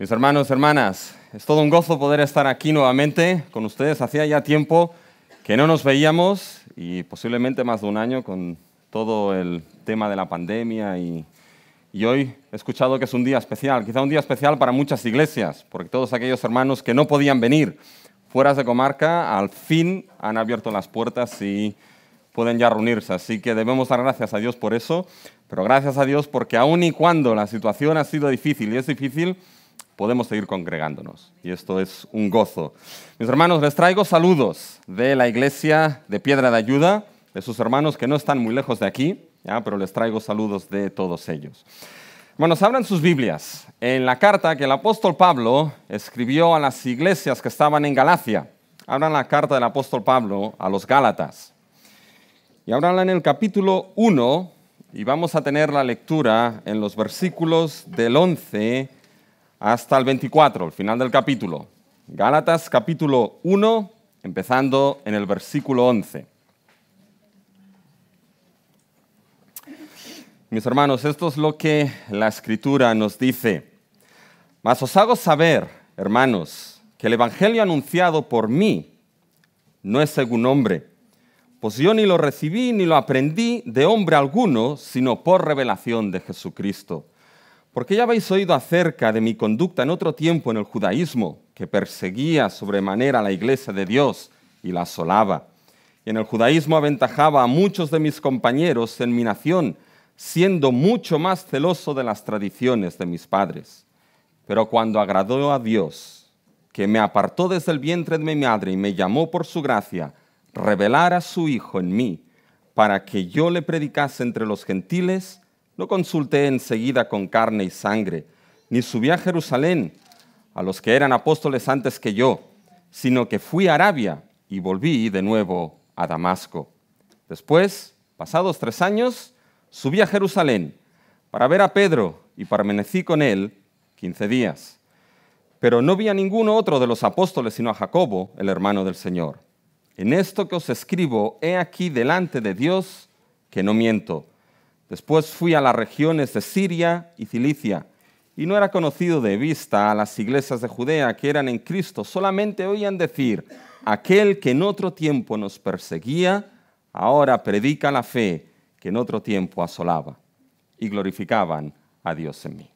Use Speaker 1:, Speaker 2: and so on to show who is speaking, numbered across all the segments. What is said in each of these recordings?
Speaker 1: Mis hermanos, hermanas, es todo un gozo poder estar aquí nuevamente con ustedes. Hacía ya tiempo que no nos veíamos y posiblemente más de un año con todo el tema de la pandemia y, y, hoy he escuchado que es un día especial, quizá un día especial para muchas iglesias, porque todos aquellos hermanos que no podían venir fuera de comarca al fin han abierto las puertas y pueden ya reunirse. Así que debemos dar gracias a Dios por eso, pero gracias a Dios porque aun y cuando la situación ha sido difícil y es difícil, podemos seguir congregándonos. Y esto es un gozo. Mis hermanos, les traigo saludos de la iglesia de Piedra de Ayuda, de sus hermanos que no están muy lejos de aquí, ¿ya? pero les traigo saludos de todos ellos. Hermanos, abran sus Biblias en la carta que el apóstol Pablo escribió a las iglesias que estaban en Galacia. Abran la carta del apóstol Pablo a los Gálatas. Y abranla en el capítulo 1 y vamos a tener la lectura en los versículos del 11 hasta el 24, el final del capítulo. Gálatas capítulo 1, empezando en el versículo 11. Mis hermanos, esto es lo que la escritura nos dice. Mas os hago saber, hermanos, que el Evangelio anunciado por mí no es según hombre, pues yo ni lo recibí ni lo aprendí de hombre alguno, sino por revelación de Jesucristo porque ya habéis oído acerca de mi conducta en otro tiempo en el judaísmo, que perseguía sobremanera la iglesia de Dios y la asolaba. Y en el judaísmo aventajaba a muchos de mis compañeros en mi nación, siendo mucho más celoso de las tradiciones de mis padres. Pero cuando agradó a Dios, que me apartó desde el vientre de mi madre y me llamó por su gracia, revelar a su Hijo en mí, para que yo le predicase entre los gentiles, no consulté enseguida con carne y sangre, ni subí a Jerusalén a los que eran apóstoles antes que yo, sino que fui a Arabia y volví de nuevo a Damasco. Después, pasados tres años, subí a Jerusalén para ver a Pedro y permanecí con él quince días. Pero no vi a ninguno otro de los apóstoles sino a Jacobo, el hermano del Señor. En esto que os escribo, he aquí delante de Dios que no miento. Después fui a las regiones de Siria y Cilicia, y no era conocido de vista a las iglesias de Judea que eran en Cristo, solamente oían decir, aquel que en otro tiempo nos perseguía, ahora predica la fe que en otro tiempo asolaba, y glorificaban a Dios en mí.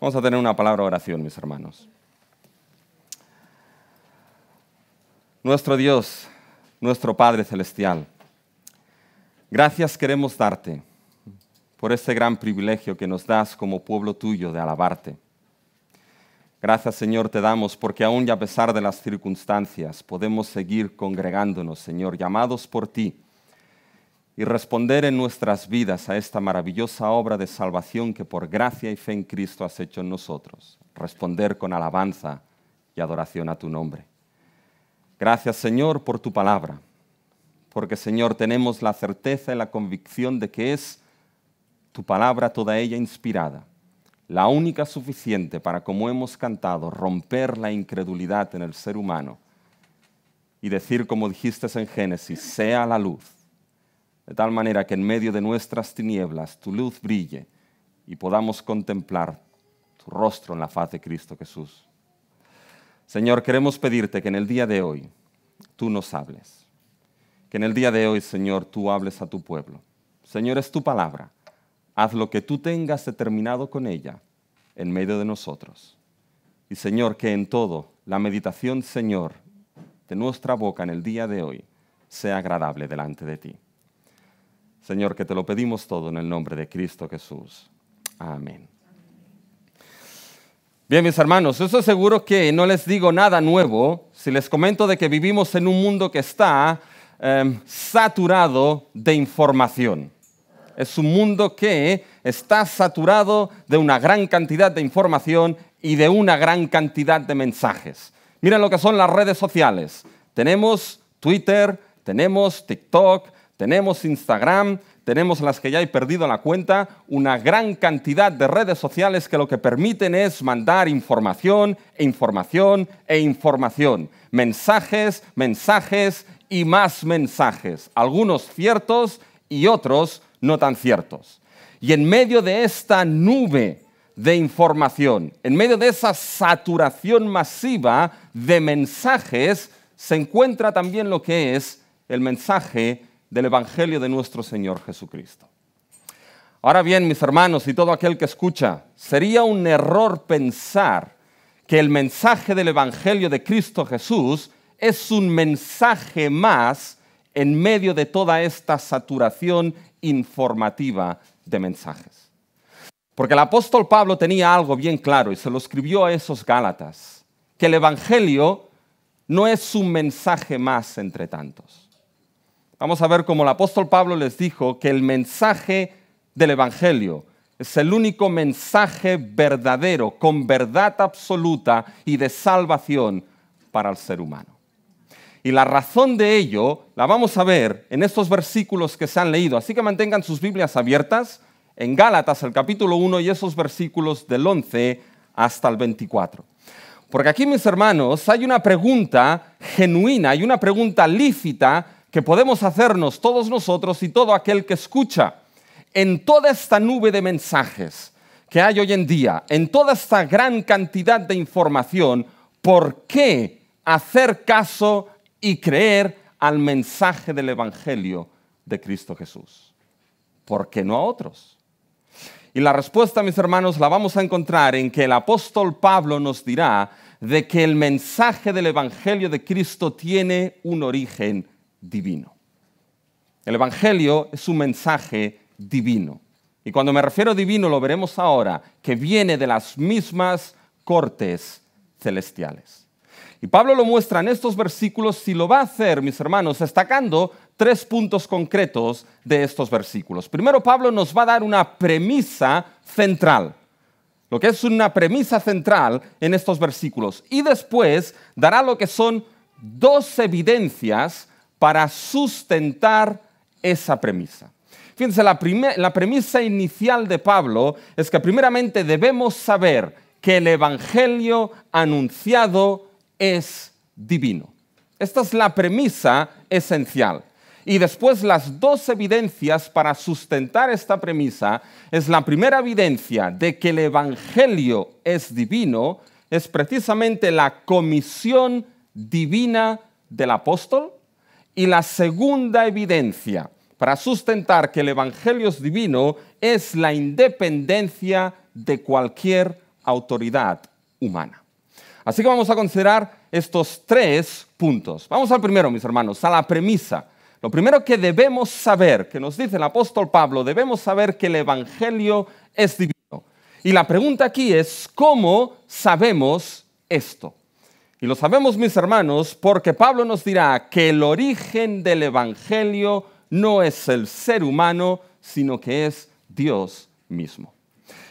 Speaker 1: Vamos a tener una palabra de oración, mis hermanos. Nuestro Dios, nuestro Padre Celestial, gracias queremos darte por este gran privilegio que nos das como pueblo tuyo de alabarte. Gracias Señor te damos porque aún y a pesar de las circunstancias podemos seguir congregándonos, Señor, llamados por ti, y responder en nuestras vidas a esta maravillosa obra de salvación que por gracia y fe en Cristo has hecho en nosotros. Responder con alabanza y adoración a tu nombre. Gracias Señor por tu palabra, porque Señor tenemos la certeza y la convicción de que es tu palabra toda ella inspirada, la única suficiente para, como hemos cantado, romper la incredulidad en el ser humano y decir, como dijiste en Génesis, sea la luz, de tal manera que en medio de nuestras tinieblas tu luz brille y podamos contemplar tu rostro en la faz de Cristo Jesús. Señor, queremos pedirte que en el día de hoy tú nos hables. Que en el día de hoy, Señor, tú hables a tu pueblo. Señor, es tu palabra haz lo que tú tengas determinado con ella en medio de nosotros. Y Señor, que en todo la meditación, Señor, de nuestra boca en el día de hoy sea agradable delante de ti. Señor, que te lo pedimos todo en el nombre de Cristo Jesús. Amén. Bien, mis hermanos, eso seguro que no les digo nada nuevo si les comento de que vivimos en un mundo que está em, saturado de información. Es un mundo que está saturado de una gran cantidad de información y de una gran cantidad de mensajes. Miren lo que son las redes sociales. Tenemos Twitter, tenemos TikTok, tenemos Instagram, tenemos las que ya he perdido la cuenta, una gran cantidad de redes sociales que lo que permiten es mandar información, e información e información, mensajes, mensajes y más mensajes, algunos ciertos y otros no tan ciertos. Y en medio de esta nube de información, en medio de esa saturación masiva de mensajes, se encuentra también lo que es el mensaje del Evangelio de nuestro Señor Jesucristo. Ahora bien, mis hermanos y todo aquel que escucha, sería un error pensar que el mensaje del Evangelio de Cristo Jesús es un mensaje más en medio de toda esta saturación informativa de mensajes. Porque el apóstol Pablo tenía algo bien claro y se lo escribió a esos Gálatas, que el Evangelio no es un mensaje más entre tantos. Vamos a ver cómo el apóstol Pablo les dijo que el mensaje del Evangelio es el único mensaje verdadero, con verdad absoluta y de salvación para el ser humano. Y la razón de ello la vamos a ver en estos versículos que se han leído. Así que mantengan sus Biblias abiertas en Gálatas, el capítulo 1 y esos versículos del 11 hasta el 24. Porque aquí, mis hermanos, hay una pregunta genuina, hay una pregunta lícita que podemos hacernos todos nosotros y todo aquel que escucha en toda esta nube de mensajes que hay hoy en día, en toda esta gran cantidad de información, ¿por qué hacer caso y creer al mensaje del Evangelio de Cristo Jesús. ¿Por qué no a otros? Y la respuesta, mis hermanos, la vamos a encontrar en que el apóstol Pablo nos dirá de que el mensaje del Evangelio de Cristo tiene un origen divino. El Evangelio es un mensaje divino. Y cuando me refiero a divino lo veremos ahora, que viene de las mismas cortes celestiales. Y Pablo lo muestra en estos versículos si lo va a hacer, mis hermanos, destacando tres puntos concretos de estos versículos. Primero, Pablo nos va a dar una premisa central, lo que es una premisa central en estos versículos. Y después dará lo que son dos evidencias para sustentar esa premisa. Fíjense, la premisa inicial de Pablo es que primeramente debemos saber que el Evangelio anunciado es divino. Esta es la premisa esencial. Y después las dos evidencias para sustentar esta premisa es la primera evidencia de que el Evangelio es divino, es precisamente la comisión divina del apóstol. Y la segunda evidencia para sustentar que el Evangelio es divino es la independencia de cualquier autoridad humana. Así que vamos a considerar estos tres puntos. Vamos al primero, mis hermanos, a la premisa. Lo primero que debemos saber, que nos dice el apóstol Pablo, debemos saber que el Evangelio es divino. Y la pregunta aquí es, ¿cómo sabemos esto? Y lo sabemos, mis hermanos, porque Pablo nos dirá que el origen del Evangelio no es el ser humano, sino que es Dios mismo.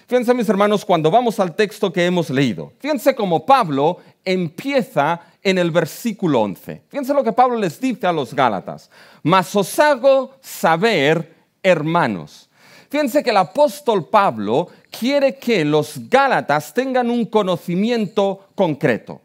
Speaker 1: Fíjense mis hermanos cuando vamos al texto que hemos leído. Fíjense cómo Pablo empieza en el versículo 11. Fíjense lo que Pablo les dice a los Gálatas. Mas os hago saber, hermanos. Fíjense que el apóstol Pablo quiere que los Gálatas tengan un conocimiento concreto.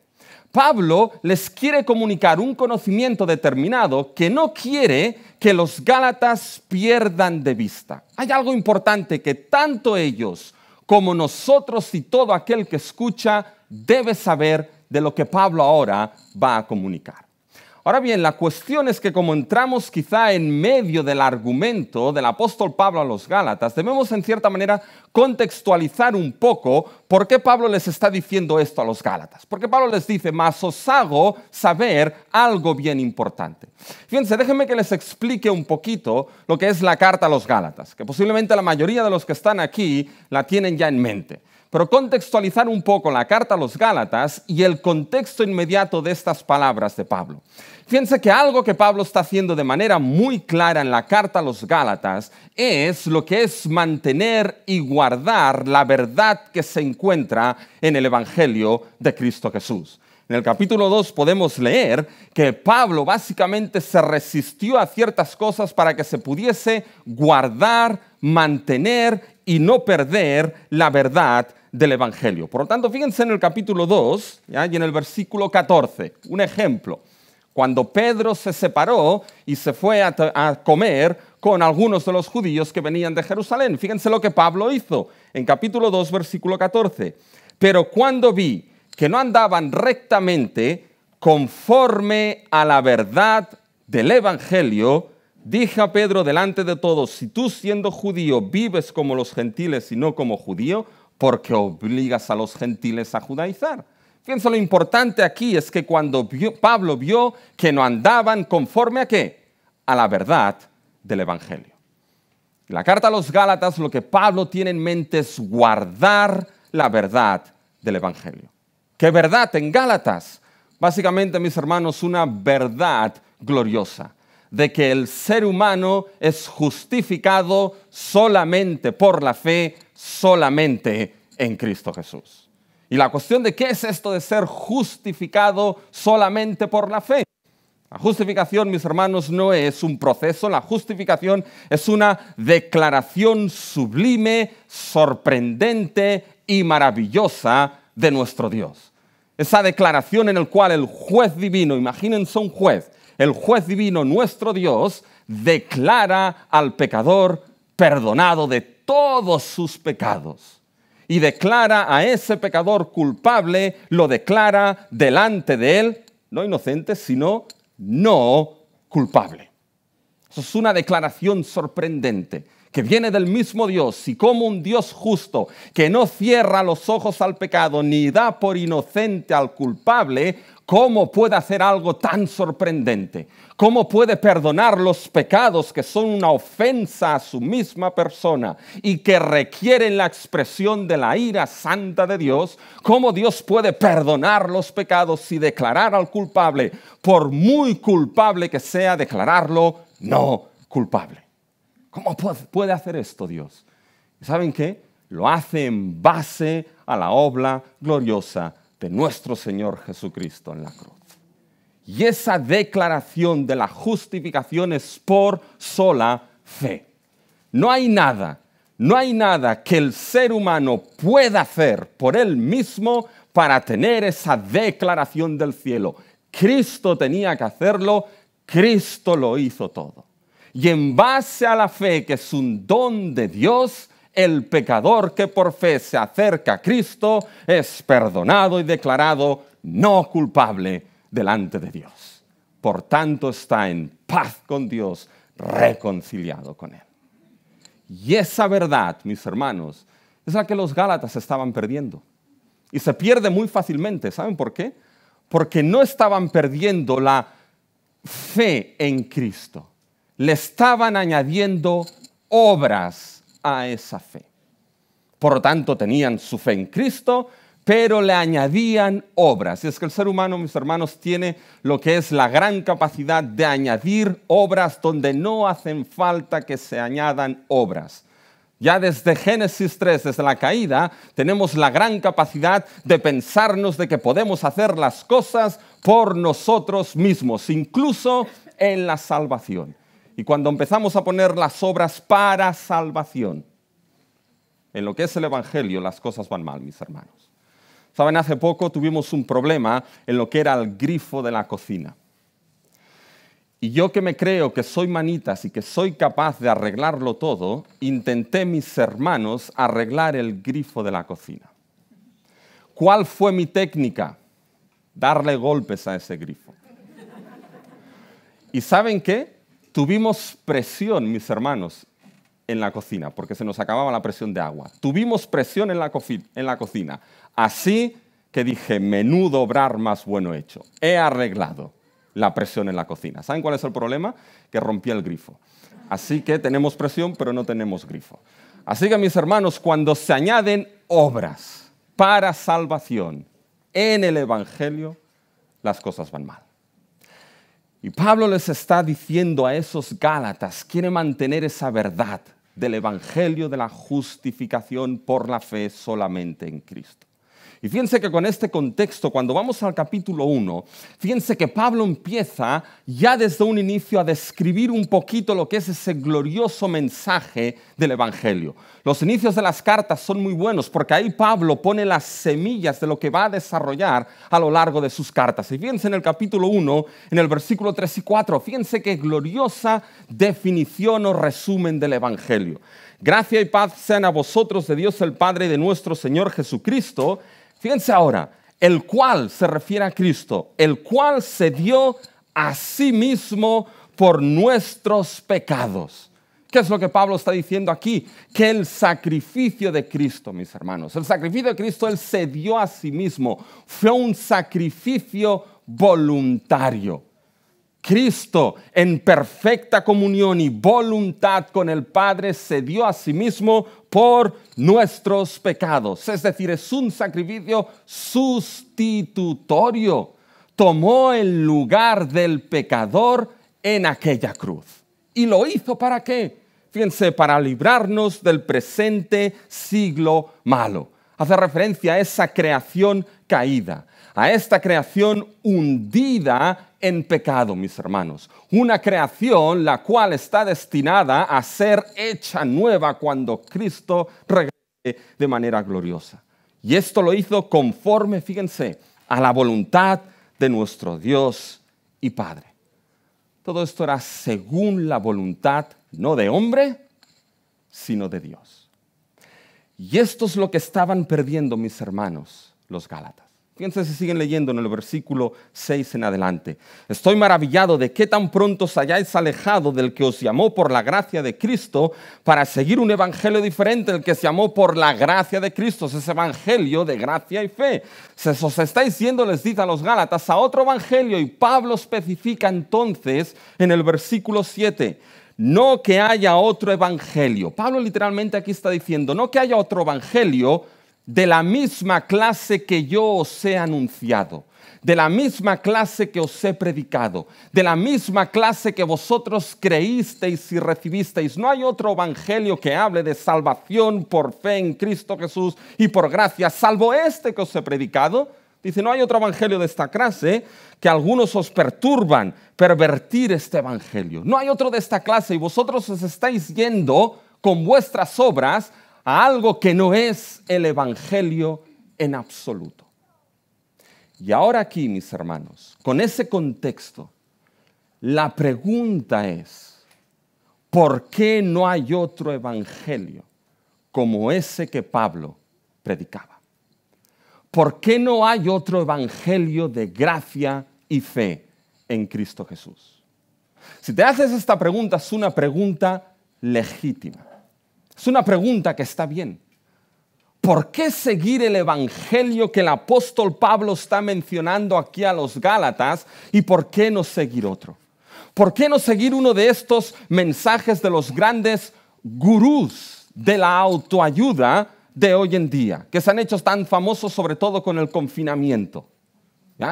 Speaker 1: Pablo les quiere comunicar un conocimiento determinado que no quiere que los Gálatas pierdan de vista. Hay algo importante que tanto ellos como nosotros y todo aquel que escucha debe saber de lo que Pablo ahora va a comunicar. Ahora bien, la cuestión es que como entramos quizá en medio del argumento del apóstol Pablo a los Gálatas, debemos en cierta manera contextualizar un poco por qué Pablo les está diciendo esto a los Gálatas. Porque Pablo les dice, mas os hago saber algo bien importante. Fíjense, déjenme que les explique un poquito lo que es la carta a los Gálatas, que posiblemente la mayoría de los que están aquí la tienen ya en mente. Pero contextualizar un poco la carta a los Gálatas y el contexto inmediato de estas palabras de Pablo. Fíjense que algo que Pablo está haciendo de manera muy clara en la carta a los Gálatas es lo que es mantener y guardar la verdad que se encuentra en el Evangelio de Cristo Jesús. En el capítulo 2 podemos leer que Pablo básicamente se resistió a ciertas cosas para que se pudiese guardar, mantener y no perder la verdad del Evangelio. Por lo tanto, fíjense en el capítulo 2 y en el versículo 14, un ejemplo. Cuando Pedro se separó y se fue a, a comer con algunos de los judíos que venían de Jerusalén. Fíjense lo que Pablo hizo en capítulo 2, versículo 14. Pero cuando vi que no andaban rectamente conforme a la verdad del Evangelio, dije a Pedro delante de todos, si tú siendo judío vives como los gentiles y no como judío, porque obligas a los gentiles a judaizar. Pienso lo importante aquí es que cuando Pablo vio que no andaban conforme a qué? A la verdad del Evangelio. La carta a los Gálatas lo que Pablo tiene en mente es guardar la verdad del Evangelio. ¿Qué verdad en Gálatas? Básicamente, mis hermanos, una verdad gloriosa de que el ser humano es justificado solamente por la fe, solamente en Cristo Jesús. Y la cuestión de qué es esto de ser justificado solamente por la fe. La justificación, mis hermanos, no es un proceso, la justificación es una declaración sublime, sorprendente y maravillosa de nuestro Dios. Esa declaración en la cual el juez divino, imaginen, son juez, el juez divino nuestro Dios declara al pecador perdonado de todos sus pecados y declara a ese pecador culpable, lo declara delante de él, no inocente, sino no culpable. Eso es una declaración sorprendente que viene del mismo Dios y como un Dios justo, que no cierra los ojos al pecado ni da por inocente al culpable, ¿cómo puede hacer algo tan sorprendente? ¿Cómo puede perdonar los pecados que son una ofensa a su misma persona y que requieren la expresión de la ira santa de Dios? ¿Cómo Dios puede perdonar los pecados y declarar al culpable, por muy culpable que sea, declararlo no culpable? ¿Cómo puede hacer esto Dios? ¿Saben qué? Lo hace en base a la obra gloriosa de nuestro Señor Jesucristo en la cruz. Y esa declaración de la justificación es por sola fe. No hay nada, no hay nada que el ser humano pueda hacer por él mismo para tener esa declaración del cielo. Cristo tenía que hacerlo, Cristo lo hizo todo. Y en base a la fe, que es un don de Dios, el pecador que por fe se acerca a Cristo es perdonado y declarado no culpable delante de Dios. Por tanto, está en paz con Dios, reconciliado con Él. Y esa verdad, mis hermanos, es la que los Gálatas estaban perdiendo. Y se pierde muy fácilmente. ¿Saben por qué? Porque no estaban perdiendo la fe en Cristo le estaban añadiendo obras a esa fe. Por lo tanto, tenían su fe en Cristo, pero le añadían obras. Y es que el ser humano, mis hermanos, tiene lo que es la gran capacidad de añadir obras donde no hacen falta que se añadan obras. Ya desde Génesis 3, desde la caída, tenemos la gran capacidad de pensarnos de que podemos hacer las cosas por nosotros mismos, incluso en la salvación. Y cuando empezamos a poner las obras para salvación, en lo que es el Evangelio, las cosas van mal, mis hermanos. Saben, hace poco tuvimos un problema en lo que era el grifo de la cocina. Y yo que me creo que soy manitas y que soy capaz de arreglarlo todo, intenté mis hermanos arreglar el grifo de la cocina. ¿Cuál fue mi técnica? Darle golpes a ese grifo. ¿Y saben qué? Tuvimos presión, mis hermanos, en la cocina, porque se nos acababa la presión de agua. Tuvimos presión en la, cocina. Así que dije, menudo obrar más bueno hecho. He arreglado la presión en la cocina. ¿Saben cuál es el problema? Que rompía el grifo. Así que tenemos presión, pero no tenemos grifo. Así que mis hermanos, cuando se añaden obras para salvación en el Evangelio, las cosas van mal. Y Pablo les está diciendo a esos Gálatas, quiere mantener esa verdad del Evangelio de la justificación por la fe solamente en Cristo. Y fíjense que con este contexto, cuando vamos al capítulo 1, fíjense que Pablo empieza ya desde un inicio a describir un poquito lo que es ese glorioso mensaje del Evangelio. Los inicios de las cartas son muy buenos porque ahí Pablo pone las semillas de lo que va a desarrollar a lo largo de sus cartas. Y fíjense en el capítulo 1, en el versículo 3 y 4, fíjense qué gloriosa definición o resumen del Evangelio. Gracia y paz sean a vosotros de Dios el Padre y de nuestro Señor Jesucristo Fíjense ahora, el cual se refiere a Cristo, el cual se dio a sí mismo por nuestros pecados. ¿Qué es lo que Pablo está diciendo aquí? Que el sacrificio de Cristo, mis hermanos, el sacrificio de Cristo, Él se dio a sí mismo, fue un sacrificio voluntario. Cristo, en perfecta comunión y voluntad con el Padre, se dio a sí mismo por nuestros pecados. Es decir, es un sacrificio sustitutorio. Tomó el lugar del pecador en aquella cruz. ¿Y lo hizo para qué? Fíjense, para librarnos del presente siglo malo. Hace referencia a esa creación caída, a esta creación hundida en pecado, mis hermanos. Una creación la cual está destinada a ser hecha nueva cuando Cristo regrese de manera gloriosa. Y esto lo hizo conforme, fíjense, a la voluntad de nuestro Dios y Padre. Todo esto era según la voluntad, no de hombre, sino de Dios. Y esto es lo que estaban perdiendo mis hermanos, los Gálatas. Fíjense si siguen leyendo en el versículo 6 en adelante. Estoy maravillado de que tan pronto os hayáis alejado del que os llamó por la gracia de Cristo para seguir un evangelio diferente, el que se llamó por la gracia de Cristo, es ese evangelio de gracia y fe. Se os estáis yendo, les dice a los Gálatas, a otro evangelio y Pablo especifica entonces en el versículo 7 no que haya otro evangelio. Pablo literalmente aquí está diciendo, no que haya otro evangelio, de la misma clase que yo os he anunciado, de la misma clase que os he predicado, de la misma clase que vosotros creísteis y recibisteis. No hay otro evangelio que hable de salvación por fe en Cristo Jesús y por gracia, salvo este que os he predicado. Dice, no hay otro evangelio de esta clase que algunos os perturban, pervertir este evangelio. No hay otro de esta clase y vosotros os estáis yendo con vuestras obras a algo que no es el Evangelio en absoluto. Y ahora aquí, mis hermanos, con ese contexto, la pregunta es, ¿por qué no hay otro Evangelio como ese que Pablo predicaba? ¿Por qué no hay otro Evangelio de gracia y fe en Cristo Jesús? Si te haces esta pregunta, es una pregunta legítima. Es una pregunta que está bien. ¿Por qué seguir el Evangelio que el apóstol Pablo está mencionando aquí a los Gálatas y por qué no seguir otro? ¿Por qué no seguir uno de estos mensajes de los grandes gurús de la autoayuda de hoy en día, que se han hecho tan famosos sobre todo con el confinamiento?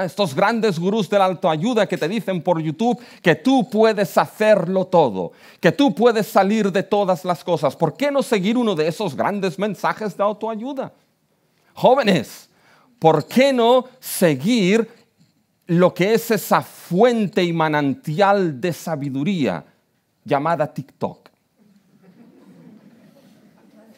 Speaker 1: Estos grandes gurús de la autoayuda que te dicen por YouTube que tú puedes hacerlo todo, que tú puedes salir de todas las cosas. ¿Por qué no seguir uno de esos grandes mensajes de autoayuda? Jóvenes, ¿por qué no seguir lo que es esa fuente y manantial de sabiduría llamada TikTok?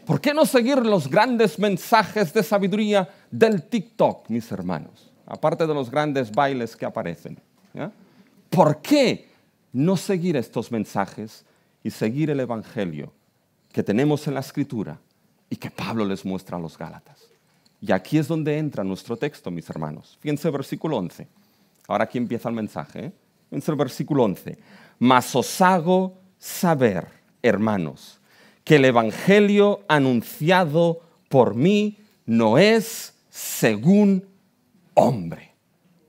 Speaker 1: ¿Por qué no seguir los grandes mensajes de sabiduría del TikTok, mis hermanos? aparte de los grandes bailes que aparecen. ¿Por qué no seguir estos mensajes y seguir el Evangelio que tenemos en la Escritura y que Pablo les muestra a los Gálatas? Y aquí es donde entra nuestro texto, mis hermanos. Fíjense versículo 11. Ahora aquí empieza el mensaje. ¿eh? Fíjense el versículo 11. Mas os hago saber, hermanos, que el Evangelio anunciado por mí no es según hombre.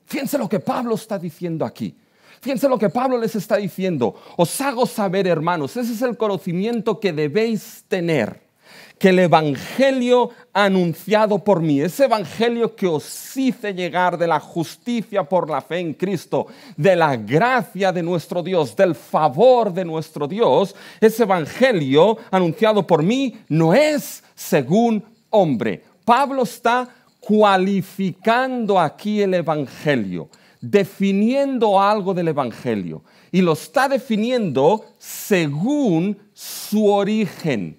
Speaker 1: Fíjense lo que Pablo está diciendo aquí. Fíjense lo que Pablo les está diciendo. Os hago saber, hermanos, ese es el conocimiento que debéis tener. Que el Evangelio anunciado por mí, ese Evangelio que os hice llegar de la justicia por la fe en Cristo, de la gracia de nuestro Dios, del favor de nuestro Dios, ese Evangelio anunciado por mí no es según hombre. Pablo está cualificando aquí el Evangelio, definiendo algo del Evangelio. Y lo está definiendo según su origen.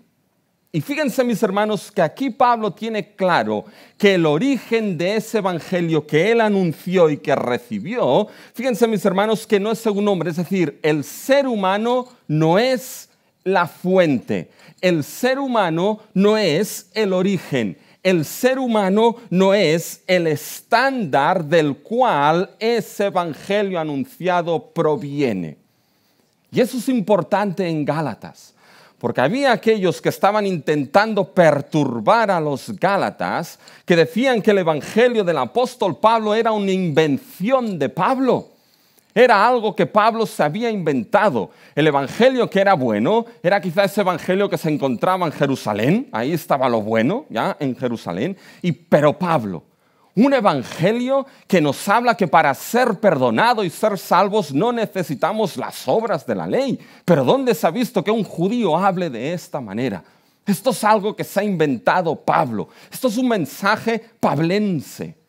Speaker 1: Y fíjense mis hermanos que aquí Pablo tiene claro que el origen de ese evangelio que él anunció y que recibió, fíjense mis hermanos que no es según hombre, es decir, el ser humano no es la fuente, el ser humano no es el origen, el ser humano no es el estándar del cual ese evangelio anunciado proviene. Y eso es importante en Gálatas, porque había aquellos que estaban intentando perturbar a los Gálatas, que decían que el Evangelio del apóstol Pablo era una invención de Pablo. Era algo que Pablo se había inventado. El evangelio que era bueno era quizá ese evangelio que se encontraba en Jerusalén. Ahí estaba lo bueno, ya en Jerusalén. Y pero Pablo, un evangelio que nos habla que para ser perdonado y ser salvos no necesitamos las obras de la ley. Pero ¿dónde se ha visto que un judío hable de esta manera? Esto es algo que se ha inventado Pablo. Esto es un mensaje pablense.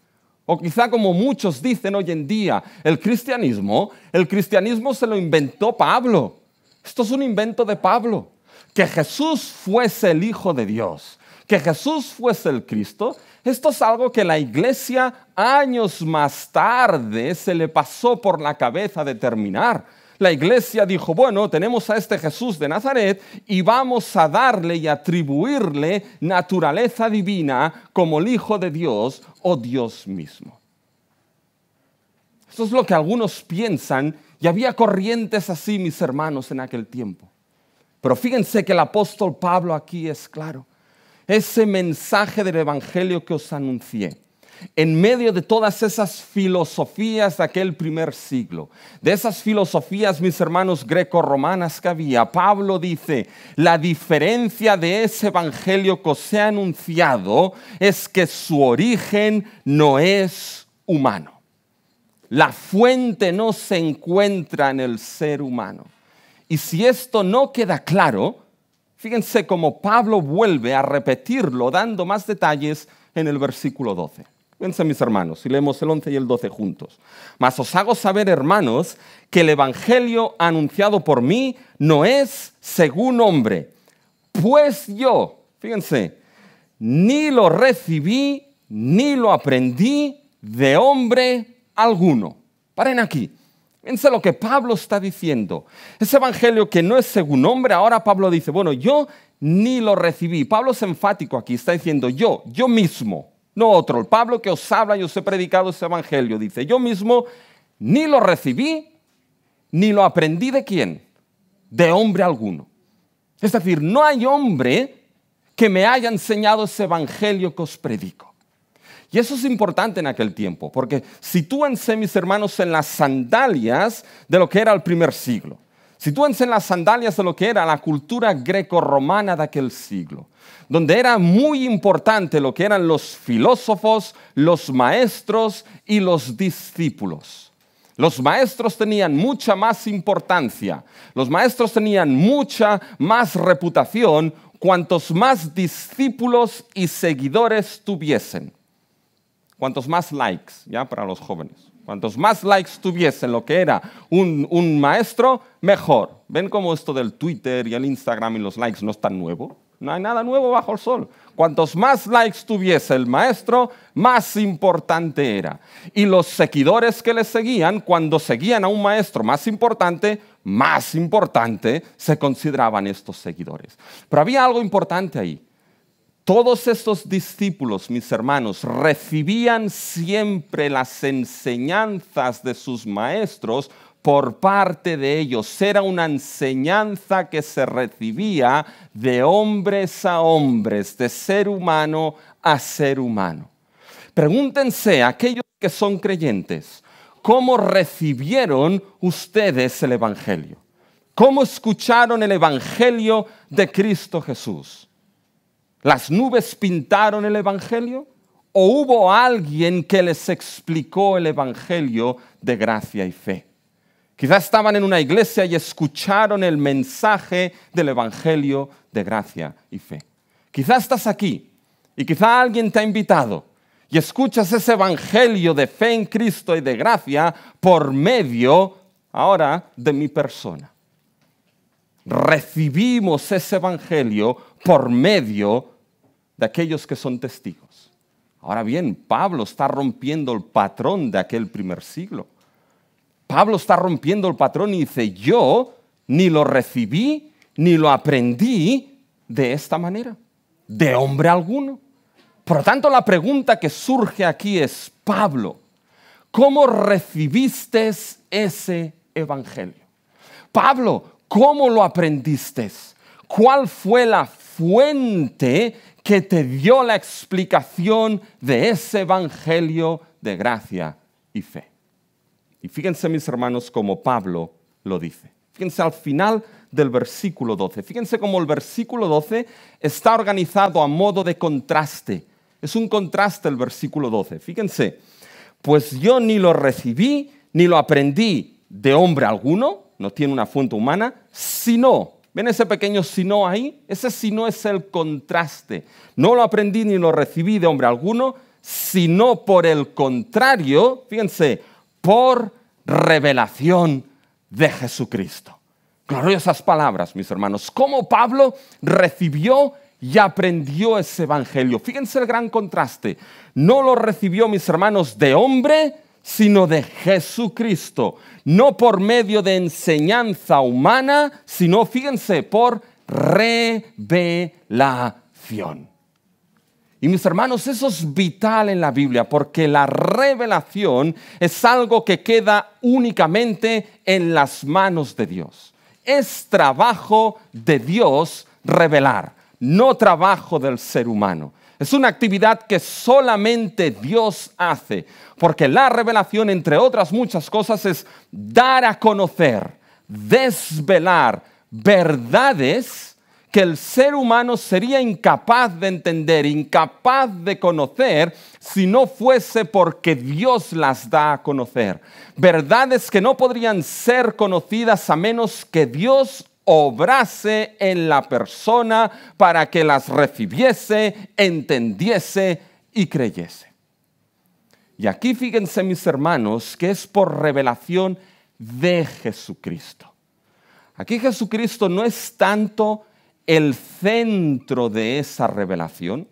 Speaker 1: O quizá como muchos dicen hoy en día, el cristianismo, el cristianismo se lo inventó Pablo. Esto es un invento de Pablo. Que Jesús fuese el Hijo de Dios, que Jesús fuese el Cristo, esto es algo que la iglesia años más tarde se le pasó por la cabeza determinar la iglesia dijo, bueno, tenemos a este Jesús de Nazaret y vamos a darle y atribuirle naturaleza divina como el Hijo de Dios o Dios mismo. Esto es lo que algunos piensan y había corrientes así, mis hermanos, en aquel tiempo. Pero fíjense que el apóstol Pablo aquí es claro. Ese mensaje del Evangelio que os anuncié en medio de todas esas filosofías de aquel primer siglo, de esas filosofías, mis hermanos greco-romanas que había, Pablo dice, la diferencia de ese evangelio que se he anunciado es que su origen no es humano. La fuente no se encuentra en el ser humano. Y si esto no queda claro, fíjense cómo Pablo vuelve a repetirlo dando más detalles en el versículo 12. Fíjense, mis hermanos, si leemos el 11 y el 12 juntos. Mas os hago saber, hermanos, que el Evangelio anunciado por mí no es según hombre, pues yo, fíjense, ni lo recibí, ni lo aprendí de hombre alguno. Paren aquí. Fíjense lo que Pablo está diciendo. Ese evangelio que no es según hombre, ahora Pablo dice, bueno, yo ni lo recibí. Pablo es enfático aquí, está diciendo yo, yo mismo no otro. El Pablo que os habla y os he predicado ese evangelio, dice, yo mismo ni lo recibí, ni lo aprendí de quién, de hombre alguno. Es decir, no hay hombre que me haya enseñado ese evangelio que os predico. Y eso es importante en aquel tiempo, porque sitúense mis hermanos en las sandalias de lo que era el primer siglo. Sitúense en las sandalias de lo que era la cultura greco-romana de aquel siglo, donde era muy importante lo que eran los filósofos, los maestros y los discípulos. Los maestros tenían mucha más importancia, los maestros tenían mucha más reputación cuantos más discípulos y seguidores tuviesen, cuantos más likes, ya para los jóvenes. Cuantos más likes tuviese lo que era un, un maestro, mejor. ¿Ven cómo esto del Twitter y el Instagram y los likes no es tan nuevo? No hay nada nuevo bajo el sol. Cuantos más likes tuviese el maestro, más importante era. Y los seguidores que le seguían, cuando seguían a un maestro más importante, más importante se consideraban estos seguidores. Pero había algo importante ahí. Todos estos discípulos, mis hermanos, recibían siempre las enseñanzas de sus maestros por parte de ellos. Era una enseñanza que se recibía de hombres a hombres, de ser humano a ser humano. Pregúntense aquellos que son creyentes, ¿cómo recibieron ustedes el Evangelio? ¿Cómo escucharon el Evangelio de Cristo Jesús? ¿Las nubes pintaron el Evangelio? ¿O hubo alguien que les explicó el Evangelio de gracia y fe? Quizás estaban en una iglesia y escucharon el mensaje del Evangelio de gracia y fe. Quizás estás aquí y quizá alguien te ha invitado y escuchas ese Evangelio de fe en Cristo y de gracia por medio ahora de mi persona. Recibimos ese Evangelio por medio de aquellos que son testigos. Ahora bien, Pablo está rompiendo el patrón de aquel primer siglo. Pablo está rompiendo el patrón y dice, yo ni lo recibí, ni lo aprendí de esta manera, de hombre alguno. Por lo tanto, la pregunta que surge aquí es, Pablo, ¿cómo recibiste ese evangelio? Pablo, ¿cómo lo aprendiste? ¿Cuál fue la fuente que te dio la explicación de ese evangelio de gracia y fe. Y fíjense mis hermanos como Pablo lo dice. Fíjense al final del versículo 12. Fíjense cómo el versículo 12 está organizado a modo de contraste. Es un contraste el versículo 12. Fíjense, pues yo ni lo recibí ni lo aprendí de hombre alguno, no tiene una fuente humana, sino ¿Ven ese pequeño sino ahí? Ese sino es el contraste. No lo aprendí ni lo recibí de hombre alguno, sino por el contrario, fíjense, por revelación de Jesucristo. Gloriosas palabras, mis hermanos. ¿Cómo Pablo recibió y aprendió ese evangelio? Fíjense el gran contraste. No lo recibió, mis hermanos, de hombre, sino de Jesucristo, no por medio de enseñanza humana, sino, fíjense, por revelación. Y mis hermanos, eso es vital en la Biblia, porque la revelación es algo que queda únicamente en las manos de Dios. Es trabajo de Dios revelar, no trabajo del ser humano. Es una actividad que solamente Dios hace, porque la revelación, entre otras muchas cosas, es dar a conocer, desvelar verdades que el ser humano sería incapaz de entender, incapaz de conocer, si no fuese porque Dios las da a conocer. Verdades que no podrían ser conocidas a menos que Dios obrase en la persona para que las recibiese, entendiese y creyese. Y aquí fíjense mis hermanos que es por revelación de Jesucristo. Aquí Jesucristo no es tanto el centro de esa revelación,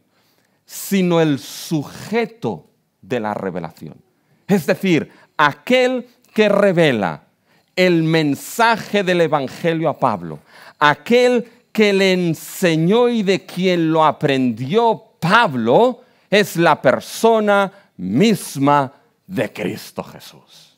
Speaker 1: sino el sujeto de la revelación. Es decir, aquel que revela el mensaje del Evangelio a Pablo. Aquel que le enseñó y de quien lo aprendió Pablo es la persona misma de Cristo Jesús.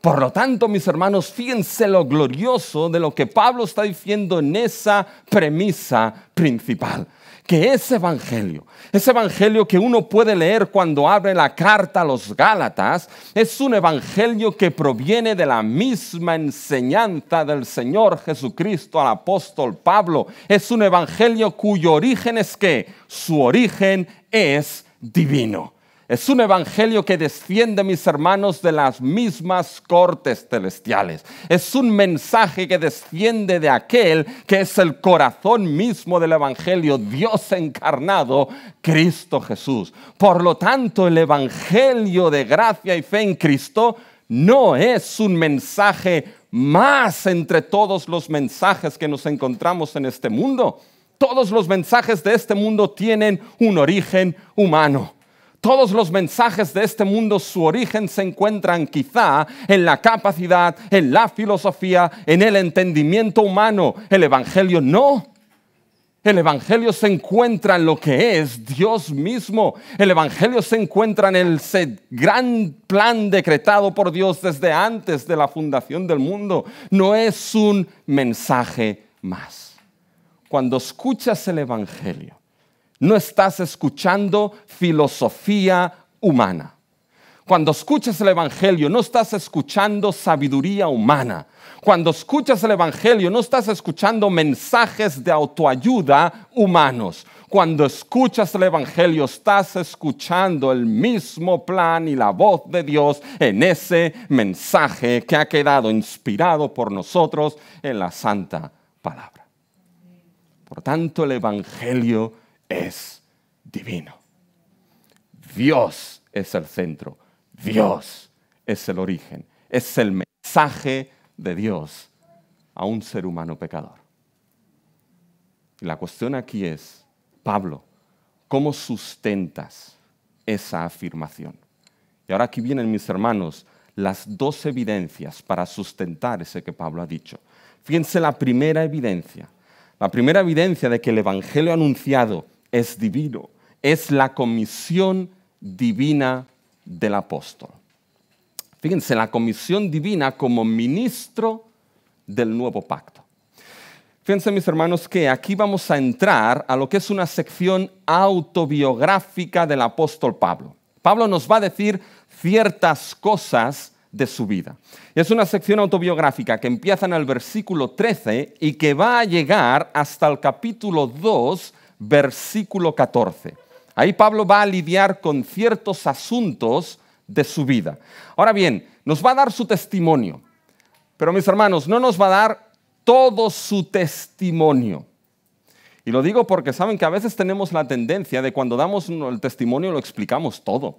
Speaker 1: Por lo tanto, mis hermanos, fíjense lo glorioso de lo que Pablo está diciendo en esa premisa principal que ese evangelio, ese evangelio que uno puede leer cuando abre la carta a los Gálatas, es un evangelio que proviene de la misma enseñanza del Señor Jesucristo al apóstol Pablo. Es un evangelio cuyo origen es que su origen es divino. Es un evangelio que desciende, mis hermanos, de las mismas cortes celestiales. Es un mensaje que desciende de aquel que es el corazón mismo del evangelio, Dios encarnado, Cristo Jesús. Por lo tanto, el evangelio de gracia y fe en Cristo no es un mensaje más entre todos los mensajes que nos encontramos en este mundo. Todos los mensajes de este mundo tienen un origen humano todos los mensajes de este mundo, su origen se encuentran quizá en la capacidad, en la filosofía, en el entendimiento humano. El Evangelio no. El Evangelio se encuentra en lo que es Dios mismo. El Evangelio se encuentra en el gran plan decretado por Dios desde antes de la fundación del mundo. No es un mensaje más. Cuando escuchas el Evangelio, no estás escuchando filosofía humana. Cuando escuchas el Evangelio, no estás escuchando sabiduría humana. Cuando escuchas el Evangelio, no estás escuchando mensajes de autoayuda humanos. Cuando escuchas el Evangelio, estás escuchando el mismo plan y la voz de Dios en ese mensaje que ha quedado inspirado por nosotros en la santa palabra. Por tanto, el Evangelio es divino. Dios es el centro,
Speaker 2: Dios
Speaker 1: es el origen, es el mensaje de Dios a un ser humano pecador. Y la cuestión aquí es, Pablo, ¿cómo sustentas esa afirmación? Y ahora aquí vienen mis hermanos las dos evidencias para sustentar ese que Pablo ha dicho. Fíjense la primera evidencia, la primera evidencia de que el Evangelio anunciado es divino, es la comisión divina del apóstol. Fíjense, la comisión divina como ministro del nuevo pacto. Fíjense mis hermanos que aquí vamos a entrar a lo que es una sección autobiográfica del apóstol Pablo. Pablo nos va a decir ciertas cosas de su vida. Es una sección autobiográfica que empieza en el versículo 13 y que va a llegar hasta el capítulo 2 versículo 14. Ahí Pablo va a lidiar con ciertos asuntos de su vida. Ahora bien, nos va a dar su testimonio, pero mis hermanos, no nos va a dar todo su testimonio. Y lo digo porque saben que a veces tenemos la tendencia de cuando damos el testimonio lo explicamos todo.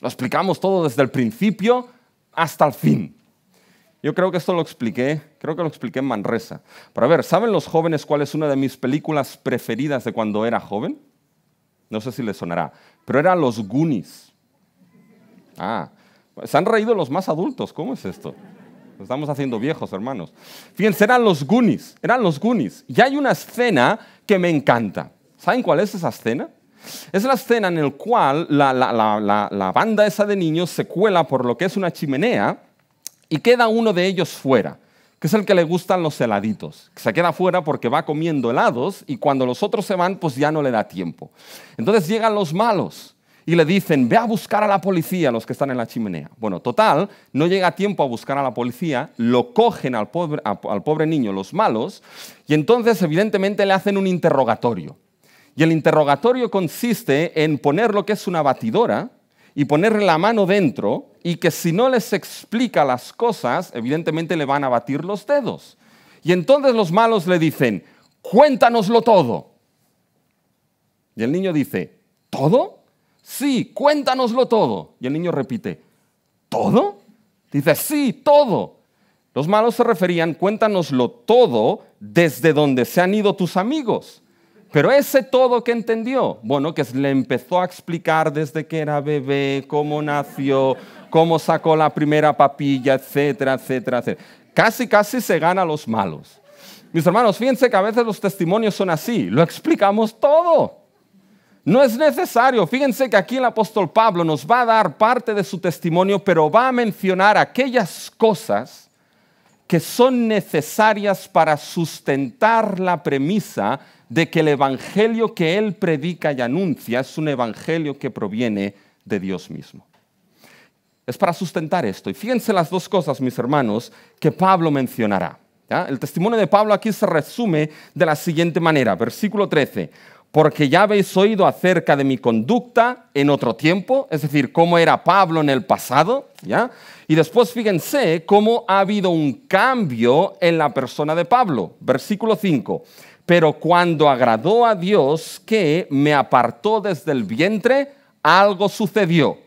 Speaker 1: Lo explicamos todo desde el principio hasta el fin. Yo creo que esto lo expliqué, creo que lo expliqué en Manresa. Pero a ver, ¿saben los jóvenes cuál es una de mis películas preferidas de cuando era joven? No sé si les sonará, pero era los Goonies. Ah, se han reído los más adultos, ¿cómo es esto? estamos haciendo viejos, hermanos. Fíjense, eran los Goonies, eran los Goonies. Y hay una escena que me encanta. ¿Saben cuál es esa escena? Es la escena en la cual la banda esa de niños se cuela por lo que es una chimenea y queda uno de ellos fuera, que es el que le gustan los heladitos, que se queda fuera porque va comiendo helados y cuando los otros se van, pues ya no le da tiempo. Entonces llegan los malos y le dicen, ve a buscar a la policía, los que están en la chimenea. Bueno, total, no llega tiempo a buscar a la policía, lo cogen al pobre, al pobre niño los malos y entonces evidentemente le hacen un interrogatorio. Y el interrogatorio consiste en poner lo que es una batidora y ponerle la mano dentro y que si no les explica las cosas, evidentemente le van a batir los dedos. Y entonces los malos le dicen, cuéntanoslo todo. Y el niño dice, ¿todo? Sí, cuéntanoslo todo. Y el niño repite, ¿todo? Dice, sí, todo. Los malos se referían, cuéntanoslo todo desde donde se han ido tus amigos. Pero ese todo que entendió, bueno, que le empezó a explicar desde que era bebé, cómo nació, cómo sacó la primera papilla, etcétera, etcétera, etcétera. Casi, casi se gana los malos. Mis hermanos, fíjense que a veces los testimonios son así, lo explicamos todo. No es necesario. Fíjense que aquí el apóstol Pablo nos va a dar parte de su testimonio, pero va a mencionar aquellas cosas que son necesarias para sustentar la premisa de que el evangelio que él predica y anuncia es un evangelio que proviene de Dios mismo. Es para sustentar esto. Y fíjense las dos cosas, mis hermanos, que Pablo mencionará. El testimonio de Pablo aquí se resume de la siguiente manera, versículo 13, porque ya habéis oído acerca de mi conducta en otro tiempo, es decir, cómo era Pablo en el pasado, ¿ya? Y después fíjense cómo ha habido un cambio en la persona de Pablo, versículo 5 pero cuando agradó a Dios que me apartó desde el vientre, algo sucedió.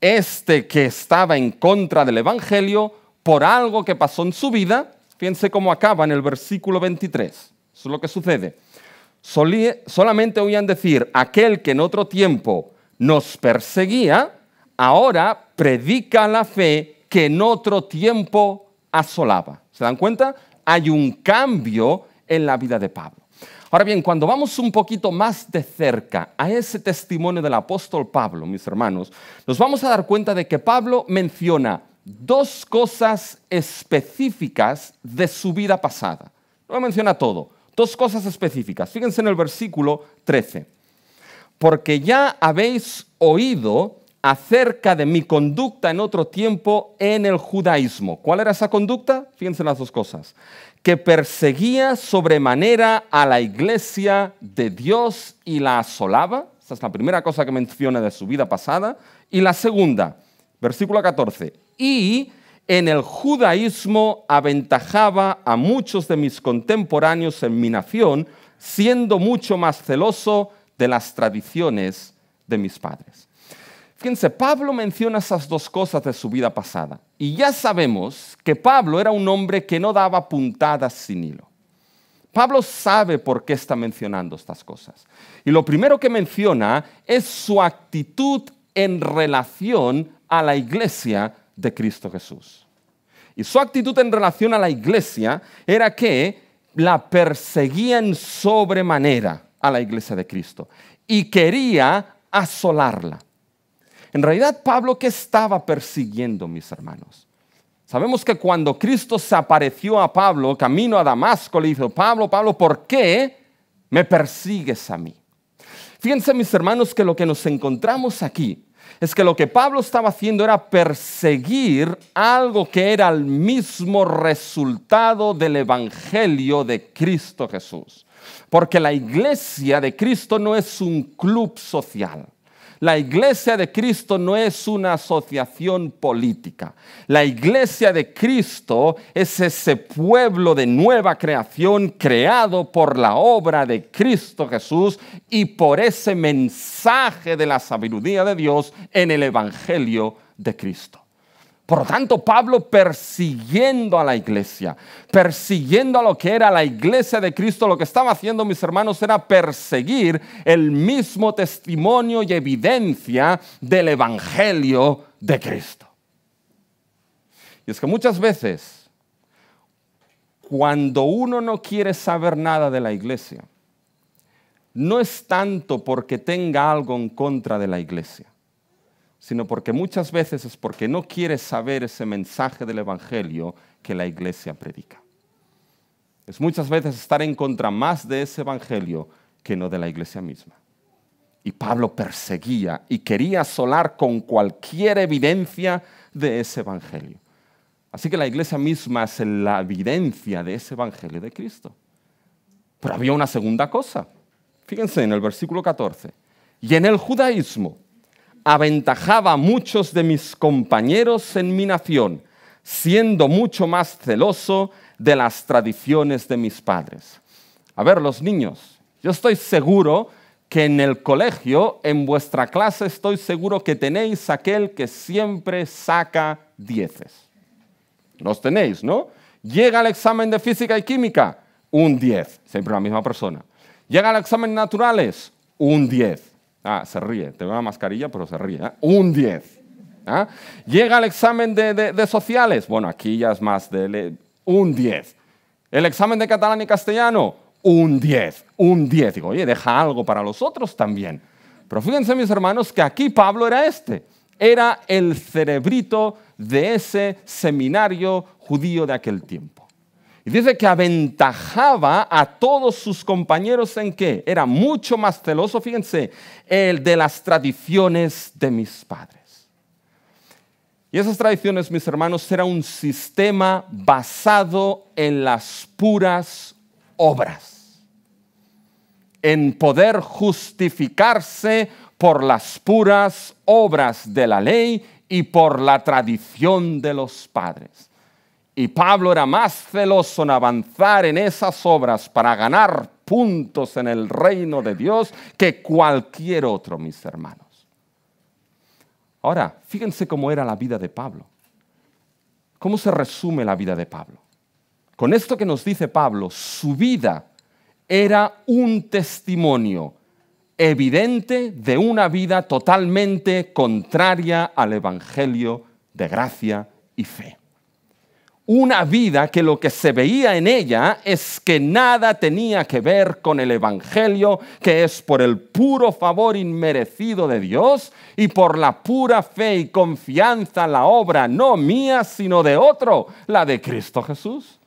Speaker 1: Este que estaba en contra del Evangelio, por algo que pasó en su vida, fíjense cómo acaba en el versículo 23. Eso es lo que sucede. Solía, solamente oían decir, aquel que en otro tiempo nos perseguía, ahora predica la fe que en otro tiempo asolaba. ¿Se dan cuenta? Hay un cambio en la vida de Pablo. Ahora bien, cuando vamos un poquito más de cerca a ese testimonio del apóstol Pablo, mis hermanos, nos vamos a dar cuenta de que Pablo menciona dos cosas específicas de su vida pasada. No menciona todo, dos cosas específicas. Fíjense en el versículo 13. Porque ya habéis oído acerca de mi conducta en otro tiempo en el judaísmo. ¿Cuál era esa conducta? Fíjense en las dos cosas que perseguía sobremanera a la iglesia de Dios y la asolaba. Esa es la primera cosa que menciona de su vida pasada. Y la segunda, versículo 14, y en el judaísmo aventajaba a muchos de mis contemporáneos en mi nación, siendo mucho más celoso de las tradiciones de mis padres. Fíjense, Pablo menciona esas dos cosas de su vida pasada. Y ya sabemos que Pablo era un hombre que no daba puntadas sin hilo. Pablo sabe por qué está mencionando estas cosas. Y lo primero que menciona es su actitud en relación a la iglesia de Cristo Jesús. Y su actitud en relación a la iglesia era que la perseguían sobremanera a la iglesia de Cristo y quería asolarla. En realidad, Pablo, ¿qué estaba persiguiendo, mis hermanos? Sabemos que cuando Cristo se apareció a Pablo, camino a Damasco, le dijo, Pablo, Pablo, ¿por qué me persigues a mí? Fíjense, mis hermanos, que lo que nos encontramos aquí es que lo que Pablo estaba haciendo era perseguir algo que era el mismo resultado del Evangelio de Cristo Jesús. Porque la iglesia de Cristo no es un club social. La iglesia de Cristo no es una asociación política. La iglesia de Cristo es ese pueblo de nueva creación creado por la obra de Cristo Jesús y por ese mensaje de la sabiduría de Dios en el Evangelio de Cristo. Por lo tanto, Pablo persiguiendo a la iglesia, persiguiendo a lo que era la iglesia de Cristo, lo que estaba haciendo mis hermanos era perseguir el mismo testimonio y evidencia del Evangelio de Cristo. Y es que muchas veces, cuando uno no quiere saber nada de la iglesia, no es tanto porque tenga algo en contra de la iglesia sino porque muchas veces es porque no quiere saber ese mensaje del Evangelio que la iglesia predica. Es muchas veces estar en contra más de ese Evangelio que no de la iglesia misma. Y Pablo perseguía y quería asolar con cualquier evidencia de ese Evangelio. Así que la iglesia misma es la evidencia de ese Evangelio de Cristo. Pero había una segunda cosa. Fíjense en el versículo 14. Y en el judaísmo, aventajaba a muchos de mis compañeros en mi nación, siendo mucho más celoso de las tradiciones de mis padres. A ver, los niños, yo estoy seguro que en el colegio, en vuestra clase, estoy seguro que tenéis aquel que siempre saca dieces. Los tenéis, ¿no? Llega al examen de física y química, un diez. siempre la misma persona. Llega al examen de naturales, un 10. Ah, se ríe, te veo la mascarilla, pero se ríe. ¿eh? Un 10. ¿ah? Llega el examen de, de, de, sociales. Bueno, aquí ya es más de un 10. El examen de catalán y castellano, un 10. Un 10. Digo, oye, deja algo para los otros también. Pero fíjense, mis hermanos, que aquí Pablo era este. Era el cerebrito de ese seminario judío de aquel tiempo. Y dice que aventajaba a todos sus compañeros en que era mucho más celoso, fíjense, el de las tradiciones de mis padres. Y esas tradiciones, mis hermanos, era un sistema basado en las puras obras, en poder justificarse por las puras obras de la ley y por la tradición de los padres. Y Pablo era más celoso en avanzar en esas obras para ganar puntos en el reino de Dios que cualquier otro, mis hermanos. Ahora, fíjense cómo era la vida de Pablo. ¿Cómo se resume la vida de Pablo? Con esto que nos dice Pablo, su vida era un testimonio evidente de una vida totalmente contraria al Evangelio de gracia y fe una vida que lo que se veía en ella es que nada tenía que ver con el Evangelio, que es por el puro favor inmerecido de Dios y por la pura fe y confianza la obra, no mía, sino de otro, la de Cristo Jesús.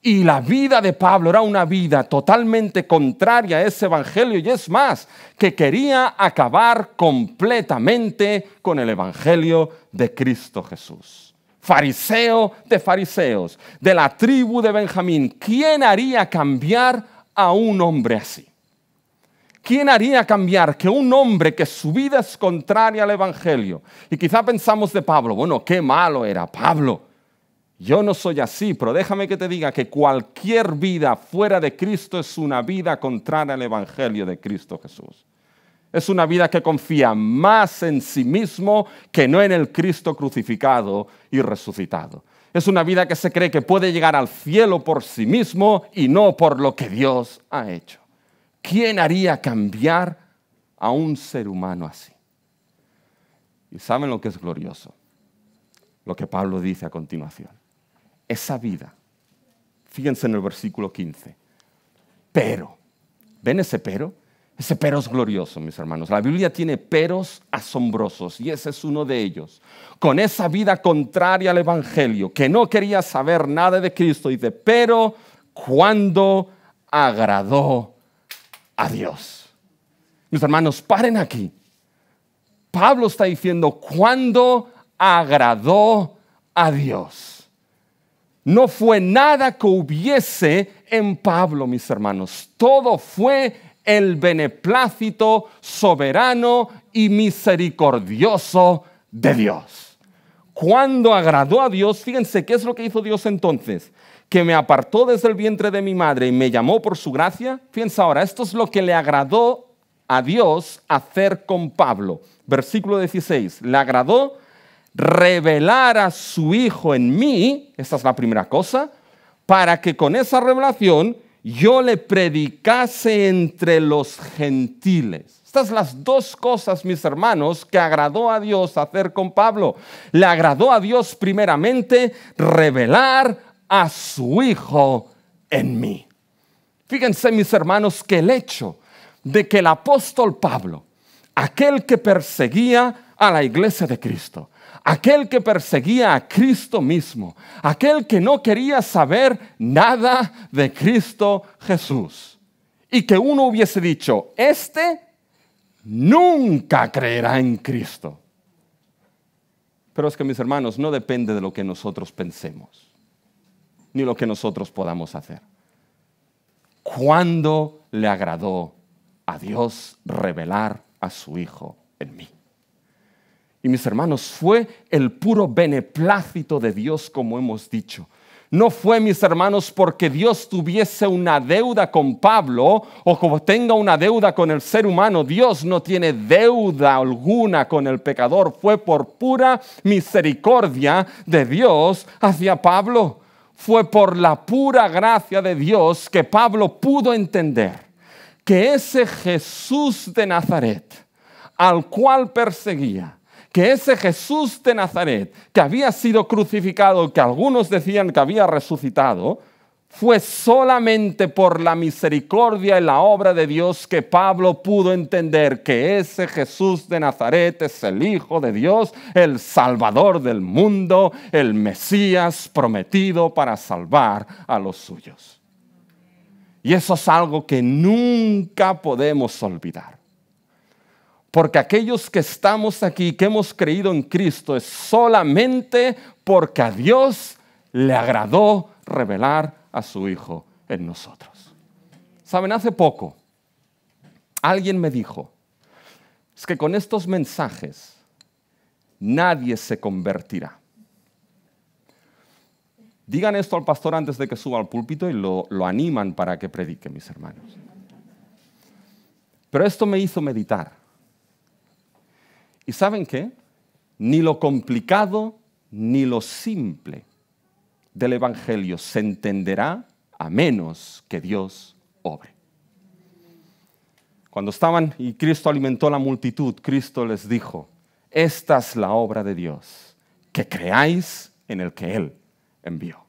Speaker 1: Y la vida de Pablo era una vida totalmente contraria a ese Evangelio y es más, que quería acabar completamente con el Evangelio de Cristo Jesús fariseo de fariseos, de la tribu de Benjamín, ¿quién haría cambiar a un hombre así? ¿Quién haría cambiar que un hombre que su vida es contraria al Evangelio? Y quizá pensamos de Pablo, bueno, qué malo era Pablo. Yo no soy así, pero déjame que te diga que cualquier vida fuera de Cristo es una vida contraria al Evangelio de Cristo Jesús es una vida que confía más en sí mismo que no en el Cristo crucificado y resucitado. Es una vida que se cree que puede llegar al cielo por sí mismo y no por lo que Dios ha hecho. ¿Quién haría cambiar a un ser humano así? Y saben lo que es glorioso, lo que Pablo dice a continuación. Esa vida, fíjense en el versículo 15, pero, ¿ven ese pero? Ese pero es glorioso, mis hermanos. La Biblia tiene peros asombrosos y ese es uno de ellos. Con esa vida contraria al Evangelio, que no quería saber nada de Cristo, dice, pero cuando agradó a Dios. Mis hermanos, paren aquí. Pablo está diciendo, cuando agradó a Dios. No fue nada que hubiese en Pablo, mis hermanos. Todo fue el beneplácito, soberano y misericordioso de Dios. Cuando agradó a Dios, fíjense qué es lo que hizo Dios entonces, que me apartó desde el vientre de mi madre y me llamó por su gracia. Fíjense ahora, esto es lo que le agradó a Dios hacer con Pablo. Versículo 16, le agradó revelar a su Hijo en mí, esta es la primera cosa, para que con esa revelación yo le predicase entre los gentiles. Estas las dos cosas, mis hermanos, que agradó a Dios hacer con Pablo. Le agradó a Dios primeramente revelar a su Hijo en mí. Fíjense, mis hermanos, que el hecho de que el apóstol Pablo, aquel que perseguía a la iglesia de Cristo, aquel que perseguía a Cristo mismo, aquel que no quería saber nada de Cristo Jesús. Y que uno hubiese dicho, este nunca creerá en Cristo. Pero es que mis hermanos, no depende de lo que nosotros pensemos, ni lo que nosotros podamos hacer. ¿Cuándo le agradó a Dios revelar a su Hijo en mí? Y mis hermanos, fue el puro beneplácito de Dios, como hemos dicho. No fue, mis hermanos, porque Dios tuviese una deuda con Pablo o como tenga una deuda con el ser humano. Dios no tiene deuda alguna con el pecador. Fue por pura misericordia de Dios hacia Pablo. Fue por la pura gracia de Dios que Pablo pudo entender que ese Jesús de Nazaret, al cual perseguía, que ese Jesús de Nazaret, que había sido crucificado, que algunos decían que había resucitado, fue solamente por la misericordia y la obra de Dios que Pablo pudo entender que ese Jesús de Nazaret es el Hijo de Dios, el Salvador del mundo, el Mesías prometido para salvar a los suyos. Y eso es algo que nunca podemos olvidar. Porque aquellos que estamos aquí, que hemos creído en Cristo, es solamente porque a Dios le agradó revelar a su Hijo en nosotros. Saben, hace poco alguien me dijo, es que con estos mensajes nadie se convertirá. Digan esto al pastor antes de que suba al púlpito y lo, lo, animan para que predique, mis hermanos. Pero esto me hizo meditar. ¿Y saben qué? Ni lo complicado ni lo simple del Evangelio se entenderá a menos que Dios obre. Cuando estaban y Cristo alimentó a la multitud, Cristo les dijo, esta es la obra de Dios, que creáis en el que Él envió.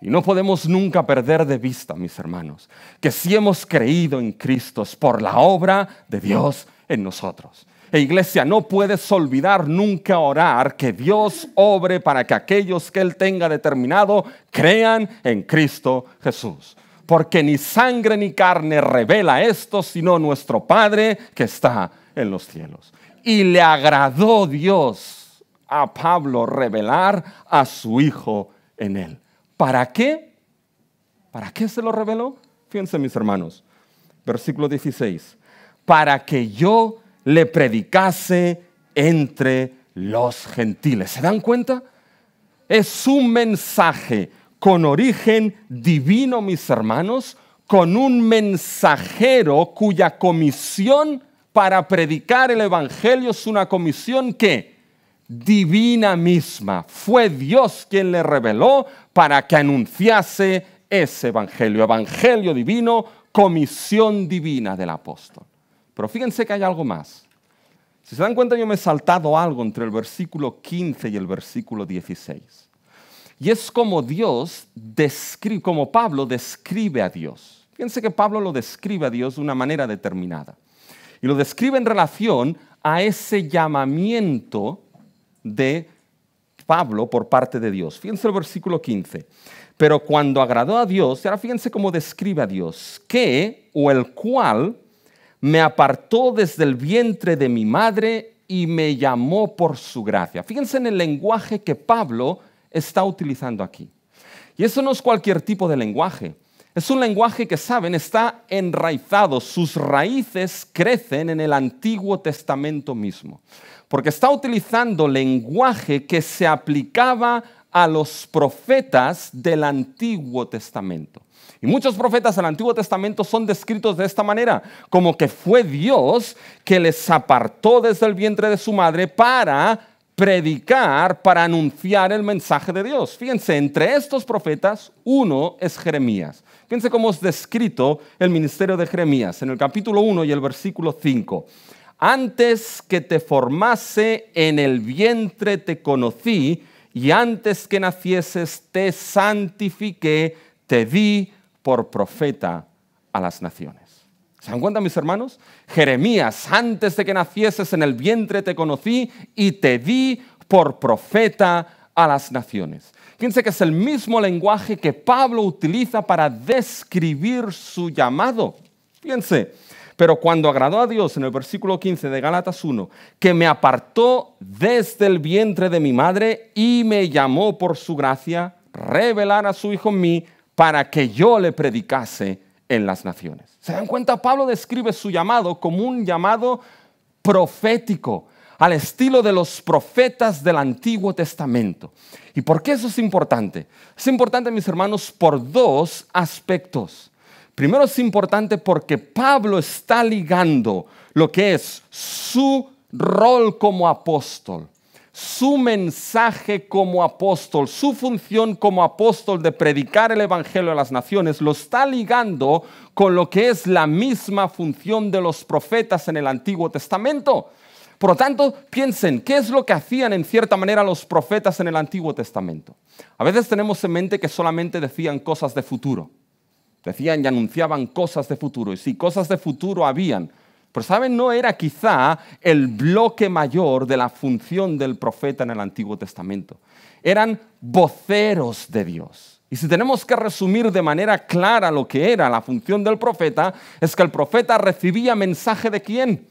Speaker 1: Y no podemos nunca perder de vista, mis hermanos, que si hemos creído en Cristo es por la obra de Dios en nosotros. E iglesia, no puedes olvidar nunca orar que Dios obre para que aquellos que Él tenga determinado crean en Cristo Jesús. Porque ni sangre ni carne revela esto, sino nuestro Padre que está en los cielos. Y le agradó Dios a Pablo revelar a su Hijo en él. ¿Para qué? ¿Para qué se lo reveló? Fíjense mis hermanos, versículo 16, para que yo le predicase entre los gentiles. ¿Se dan cuenta? Es un mensaje con origen divino, mis hermanos, con un mensajero cuya comisión para predicar el Evangelio es una comisión que divina misma. Fue Dios quien le reveló para que anunciase ese Evangelio. Evangelio divino, comisión divina del apóstol. Pero fíjense que hay algo más. Si se dan cuenta, yo me he saltado algo entre el versículo 15 y el versículo 16. Y es como Dios describe, como Pablo describe a Dios. Fíjense que Pablo lo describe a Dios de una manera determinada. Y lo describe en relación a ese llamamiento de Pablo por parte de Dios. Fíjense el versículo 15. Pero cuando agradó a Dios, y ahora fíjense cómo describe a Dios, que o el cual me apartó desde el vientre de mi madre y me llamó por su gracia. Fíjense en el lenguaje que Pablo está utilizando aquí. Y eso no es cualquier tipo de lenguaje. Es un lenguaje que, saben, está enraizado, sus raíces crecen en el Antiguo Testamento mismo, porque está utilizando lenguaje que se aplicaba a los profetas del Antiguo Testamento. Y muchos profetas del Antiguo Testamento son descritos de esta manera, como que fue Dios que les apartó desde el vientre de su madre para predicar, para anunciar el mensaje de Dios. Fíjense, entre estos profetas, uno es Jeremías. Fíjense cómo es descrito el ministerio de Jeremías en el capítulo 1 y el versículo 5. Antes que te formase en el vientre te conocí y antes que nacieses te santifiqué, te di por profeta a las naciones. ¿Se dan cuenta, mis hermanos? Jeremías, antes de que nacieses en el vientre te conocí y te di por profeta a las naciones. Fíjense que es el mismo lenguaje que Pablo utiliza para describir su llamado. Fíjense, pero cuando agradó a Dios en el versículo 15 de Galatas 1, que me apartó desde el vientre de mi madre y me llamó por su gracia, revelar a su Hijo en mí para que yo le predicase en las naciones. ¿Se dan cuenta? Pablo describe su llamado como un llamado profético, al estilo de los profetas del Antiguo Testamento. ¿Y por qué eso es importante? Es importante, mis hermanos, por dos aspectos. Primero es importante porque Pablo está ligando lo que es su rol como apóstol su mensaje como apóstol, su función como apóstol de predicar el Evangelio a las naciones, lo está ligando con lo que es la misma función de los profetas en el Antiguo Testamento. Por lo tanto, piensen, ¿qué es lo que hacían en cierta manera los profetas en el Antiguo Testamento? A veces tenemos en mente que solamente decían cosas de futuro. Decían y anunciaban cosas de futuro. Y si cosas de futuro habían, pero saben, no era quizá el bloque mayor de la función del profeta en el Antiguo Testamento. Eran voceros de Dios. Y si tenemos que resumir de manera clara lo que era la función del profeta, es que el profeta recibía mensaje de quién?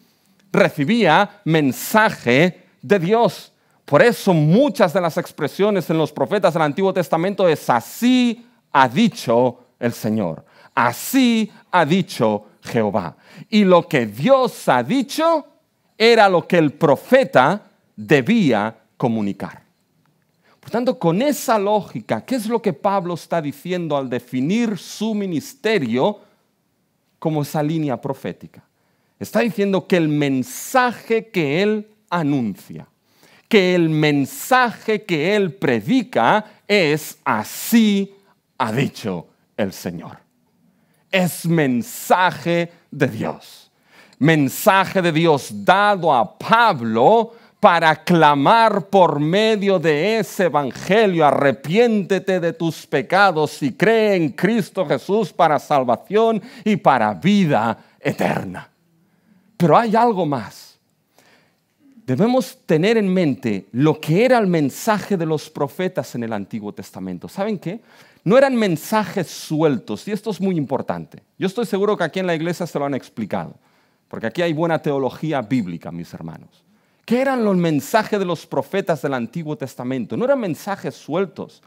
Speaker 1: Recibía mensaje de Dios. Por eso muchas de las expresiones en los profetas del Antiguo Testamento es así ha dicho el Señor. Así ha dicho Jehová. Y lo que Dios ha dicho era lo que el profeta debía comunicar. Por tanto, con esa lógica, ¿qué es lo que Pablo está diciendo al definir su ministerio como esa línea profética? Está diciendo que el mensaje que él anuncia, que el mensaje que él predica es así ha dicho el Señor es mensaje de Dios. Mensaje de Dios dado a Pablo para clamar por medio de ese evangelio, arrepiéntete de tus pecados y cree en Cristo Jesús para salvación y para vida eterna. Pero hay algo más. Debemos tener en mente lo que era el mensaje de los profetas en el Antiguo Testamento. ¿Saben qué? No eran mensajes sueltos, y esto es muy importante. Yo estoy seguro que aquí en la iglesia se lo han explicado, porque aquí hay buena teología bíblica, mis hermanos. ¿Qué eran los mensajes de los profetas del Antiguo Testamento? No eran mensajes sueltos,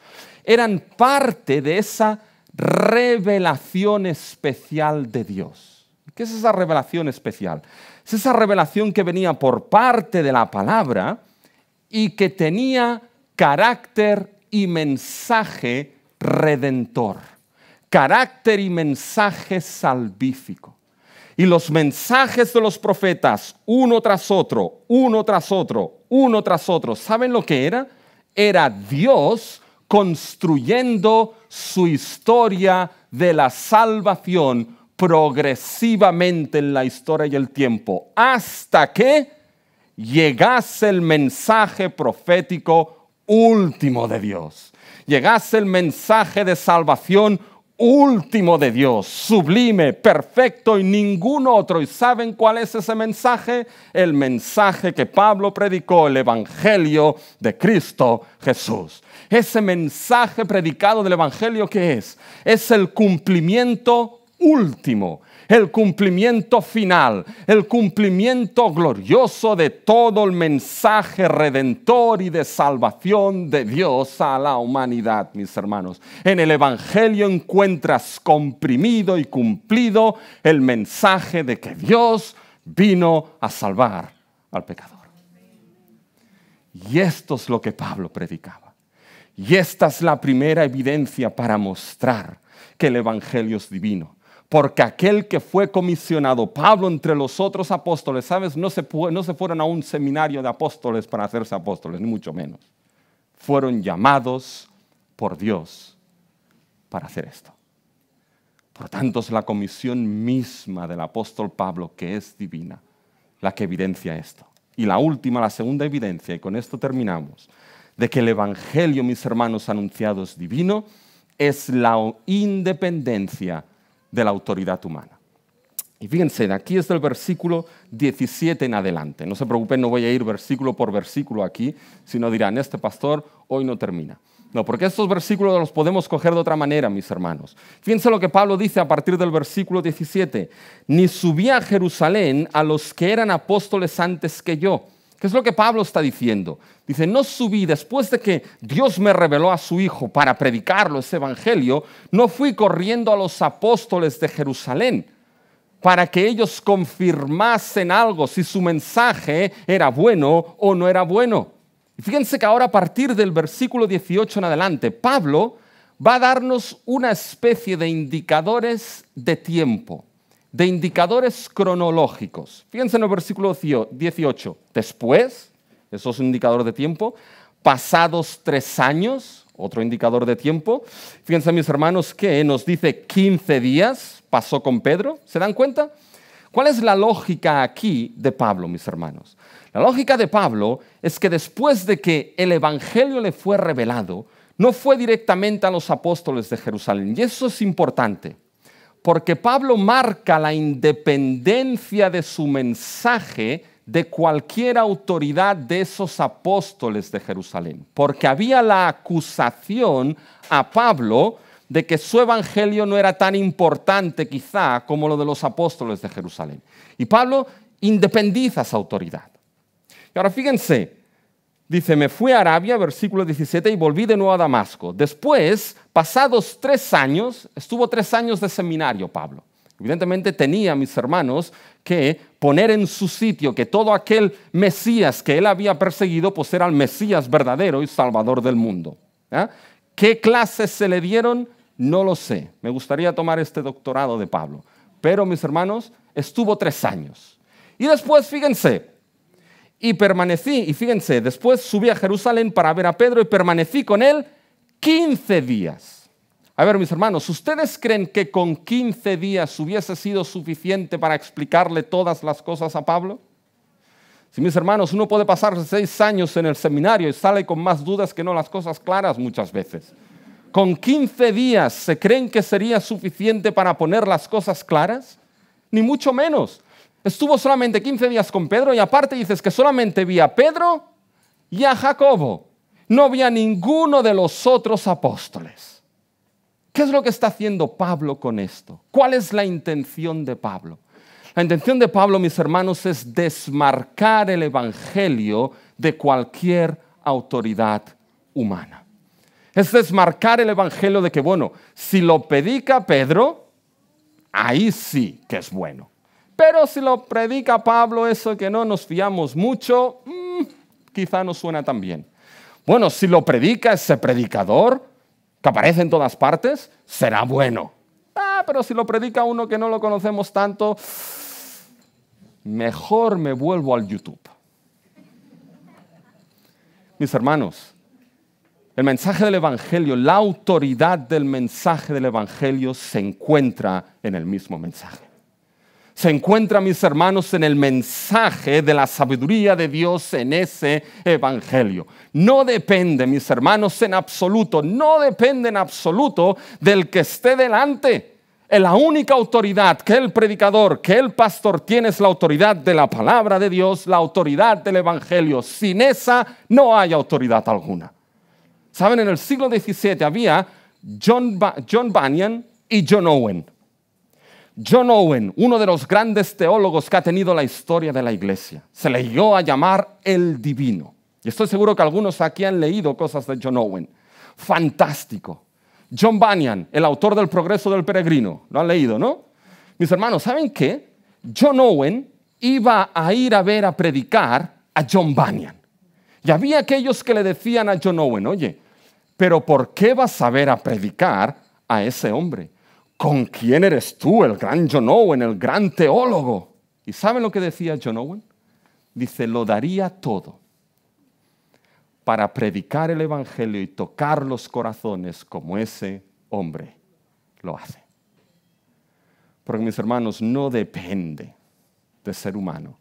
Speaker 1: eran parte de esa revelación especial de Dios. ¿Qué es esa revelación especial? Es esa revelación que venía por parte de la palabra y que tenía carácter y mensaje redentor, carácter y mensaje salvífico. Y los mensajes de los profetas, uno tras otro, uno tras otro, uno tras otro, ¿saben lo que era? Era Dios construyendo su historia de la salvación progresivamente en la historia y el tiempo, hasta que llegase el mensaje profético último de Dios llegase el mensaje de salvación último de Dios, sublime, perfecto y ningún otro. ¿Y saben cuál es ese mensaje? El mensaje que Pablo predicó, el Evangelio de Cristo Jesús. Ese mensaje predicado del Evangelio ¿qué es, es el cumplimiento último, el cumplimiento final, el cumplimiento glorioso de todo el mensaje redentor y de salvación de Dios a la humanidad, mis hermanos. En el Evangelio encuentras comprimido y cumplido el mensaje de que Dios vino a salvar al pecador. Y esto es lo que Pablo predicaba. Y esta es la primera evidencia para mostrar que el Evangelio es divino porque aquel que fue comisionado, Pablo entre los otros apóstoles, ¿sabes? No se, fueron a un seminario de apóstoles para hacerse apóstoles, ni mucho menos. Fueron llamados por Dios para hacer esto. Por tanto, es la comisión misma del apóstol Pablo, que es divina, la que evidencia esto. Y la última, la segunda evidencia, y con esto terminamos, de que el Evangelio, mis hermanos anunciados, divino, es la independencia de la autoridad humana. Y fíjense, aquí es del versículo 17 en adelante. No se preocupen, no voy a ir versículo por versículo aquí, sino dirán, este pastor hoy no termina. No, porque estos versículos los podemos coger de otra manera, mis hermanos. Fíjense lo que Pablo dice a partir del versículo 17. Ni subí a Jerusalén a los que eran apóstoles antes que yo ¿Qué es lo que Pablo está diciendo? Dice, no subí después de que Dios me reveló a su Hijo para predicarlo, ese Evangelio, no fui corriendo a los apóstoles de Jerusalén para que ellos confirmasen algo, si su mensaje era bueno o no era bueno. Y fíjense que ahora a partir del versículo 18 en adelante, Pablo va a darnos una especie de indicadores de tiempo de indicadores cronológicos. Fíjense en el versículo 18. Después, eso es un indicador de tiempo, pasados tres años, otro indicador de tiempo. Fíjense mis hermanos que nos dice 15 días pasó con Pedro. ¿Se dan cuenta? ¿Cuál es la lógica aquí de Pablo, mis hermanos? La lógica de Pablo es que después de que el Evangelio le fue revelado, no fue directamente a los apóstoles de Jerusalén. Y eso es importante porque Pablo marca la independencia de su mensaje de cualquier autoridad de esos apóstoles de Jerusalén, porque había la acusación a Pablo de que su evangelio no era tan importante quizá como lo de los apóstoles de Jerusalén. Y Pablo independiza esa autoridad. Y ahora fíjense, Dice, me fui a Arabia, versículo 17, y volví de nuevo a Damasco. Después, pasados tres años, estuvo tres años de seminario Pablo. Evidentemente tenía, mis hermanos, que poner en su sitio que todo aquel Mesías que él había perseguido, pues era el Mesías verdadero y Salvador del mundo. ¿Ah? ¿Qué clases se le dieron? No lo sé. Me gustaría tomar este doctorado de Pablo. Pero, mis hermanos, estuvo tres años. Y después, fíjense, y permanecí, y fíjense, después subí a Jerusalén para ver a Pedro y permanecí con él 15 días. A ver, mis hermanos, ¿ustedes creen que con 15 días hubiese sido suficiente para explicarle todas las cosas a Pablo? Si mis hermanos, uno puede pasar seis años en el seminario y sale con más dudas que no las cosas claras muchas veces. ¿Con 15 días se creen que sería suficiente para poner las cosas claras? Ni mucho menos estuvo solamente 15 días con Pedro y aparte dices que solamente vi a Pedro y a Jacobo. No vi a ninguno de los otros apóstoles. ¿Qué es lo que está haciendo Pablo con esto? ¿Cuál es la intención de Pablo? La intención de Pablo, mis hermanos, es desmarcar el Evangelio de cualquier autoridad humana. Es desmarcar el Evangelio de que, bueno, si lo predica Pedro, ahí sí que es bueno. Pero si lo predica Pablo, eso que no nos fiamos mucho, mm, quizá no suena tan bien. Bueno, si lo predica ese predicador, que aparece en todas partes, será bueno. Ah, pero si lo predica uno que no lo conocemos tanto, mejor me vuelvo al YouTube. Mis hermanos, el mensaje del Evangelio, la autoridad del mensaje del Evangelio se encuentra en el mismo mensaje se encuentra, mis hermanos, en el mensaje de la sabiduría de Dios en ese evangelio. No depende, mis hermanos, en absoluto, no depende en absoluto del que esté delante. La única autoridad que el predicador, que el pastor tiene es la autoridad de la palabra de Dios, la autoridad del evangelio. Sin esa no hay autoridad alguna. Saben, en el siglo XVII había John, Bunyan y John Owen John Owen, uno de los grandes teólogos que ha tenido la historia de la iglesia, se le dio a llamar el divino. Y estoy seguro que algunos aquí han leído cosas de John Owen. Fantástico. John Bunyan, el autor del Progreso del Peregrino, lo han leído, ¿no? Mis hermanos, ¿saben qué? John Owen iba a ir a ver a predicar a John Bunyan. Y había aquellos que le decían a John Owen, oye, pero ¿por qué vas a ver a predicar a ese hombre? ¿con quién eres tú, el gran John Owen, el gran teólogo? ¿Y saben lo que decía John Owen? Dice, lo daría todo para predicar el Evangelio y tocar los corazones como ese hombre lo hace. Porque mis hermanos, no depende de ser humano,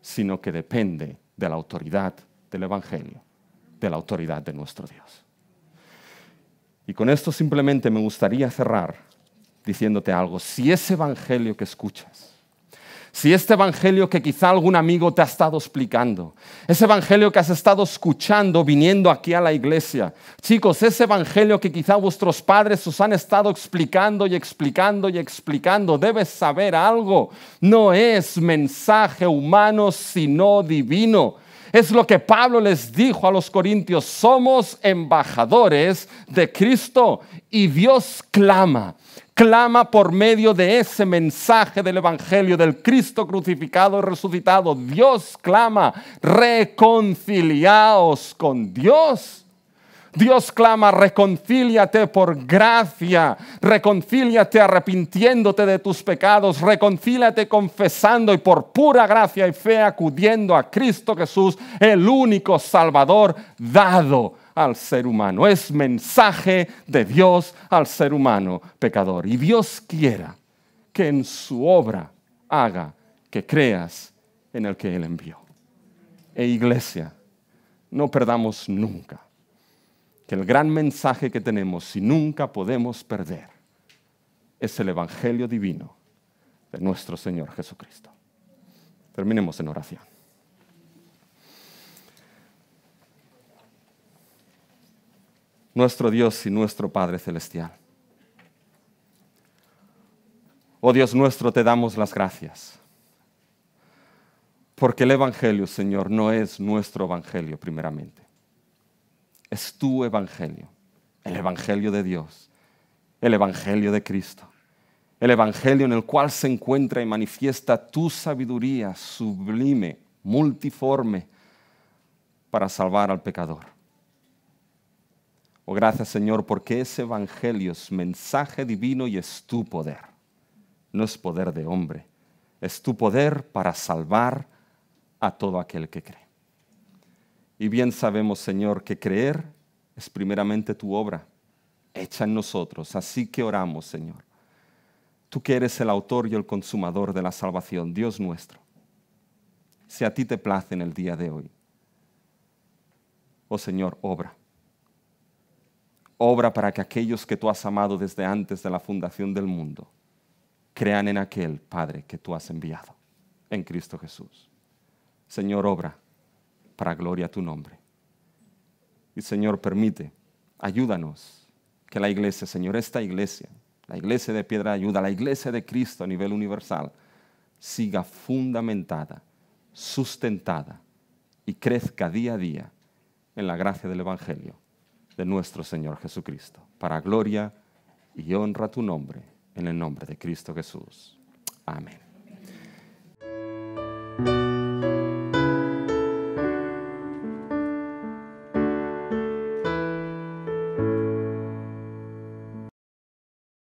Speaker 1: sino que depende de la autoridad del Evangelio, de la autoridad de nuestro Dios. Y con esto simplemente me gustaría cerrar diciéndote algo. Si ese Evangelio que escuchas, si este Evangelio que quizá algún amigo te ha estado explicando, ese Evangelio que has estado escuchando viniendo aquí a la iglesia, chicos, ese Evangelio que quizá vuestros padres os han estado explicando y explicando y explicando, debes saber algo, no es mensaje humano sino divino. Es lo que Pablo les dijo a los corintios, somos embajadores de Cristo y Dios clama clama por medio de ese mensaje del Evangelio del Cristo crucificado y resucitado. Dios clama, reconciliaos con Dios. Dios clama, reconcíliate por gracia, reconcíliate arrepintiéndote de tus pecados, reconcíliate confesando y por pura gracia y fe acudiendo a Cristo Jesús, el único Salvador dado al ser humano, es mensaje de Dios al ser humano pecador. Y Dios quiera que en su obra haga que creas en el que Él envió. E iglesia, no perdamos nunca que el gran mensaje que tenemos y nunca podemos perder es el Evangelio divino de nuestro Señor Jesucristo. Terminemos en oración. nuestro Dios y nuestro Padre Celestial. Oh Dios nuestro, te damos las gracias. Porque el Evangelio, Señor, no es nuestro Evangelio primeramente. Es tu Evangelio, el Evangelio de Dios, el Evangelio de Cristo, el Evangelio en el cual se encuentra y manifiesta tu sabiduría sublime, multiforme, para salvar al pecador. Oh, gracias Señor, porque ese Evangelio es mensaje divino y es tu poder. No es poder de hombre, es tu poder para salvar a todo aquel que cree. Y bien sabemos, Señor, que creer es primeramente tu obra, hecha en nosotros. Así que oramos, Señor. Tú que eres el autor y el consumador de la salvación, Dios nuestro, si a ti te place en el día de hoy. Oh Señor, obra obra para que aquellos que tú has amado desde antes de la fundación del mundo crean en aquel Padre que tú has enviado, en Cristo Jesús. Señor, obra para gloria a tu nombre. Y Señor, permite, ayúdanos que la iglesia, Señor, esta iglesia, la iglesia de piedra de ayuda, la iglesia de Cristo a nivel universal, siga fundamentada, sustentada y crezca día a día en la gracia del Evangelio de nuestro Señor Jesucristo, para gloria y honra tu nombre, en el nombre de Cristo Jesús. Amén.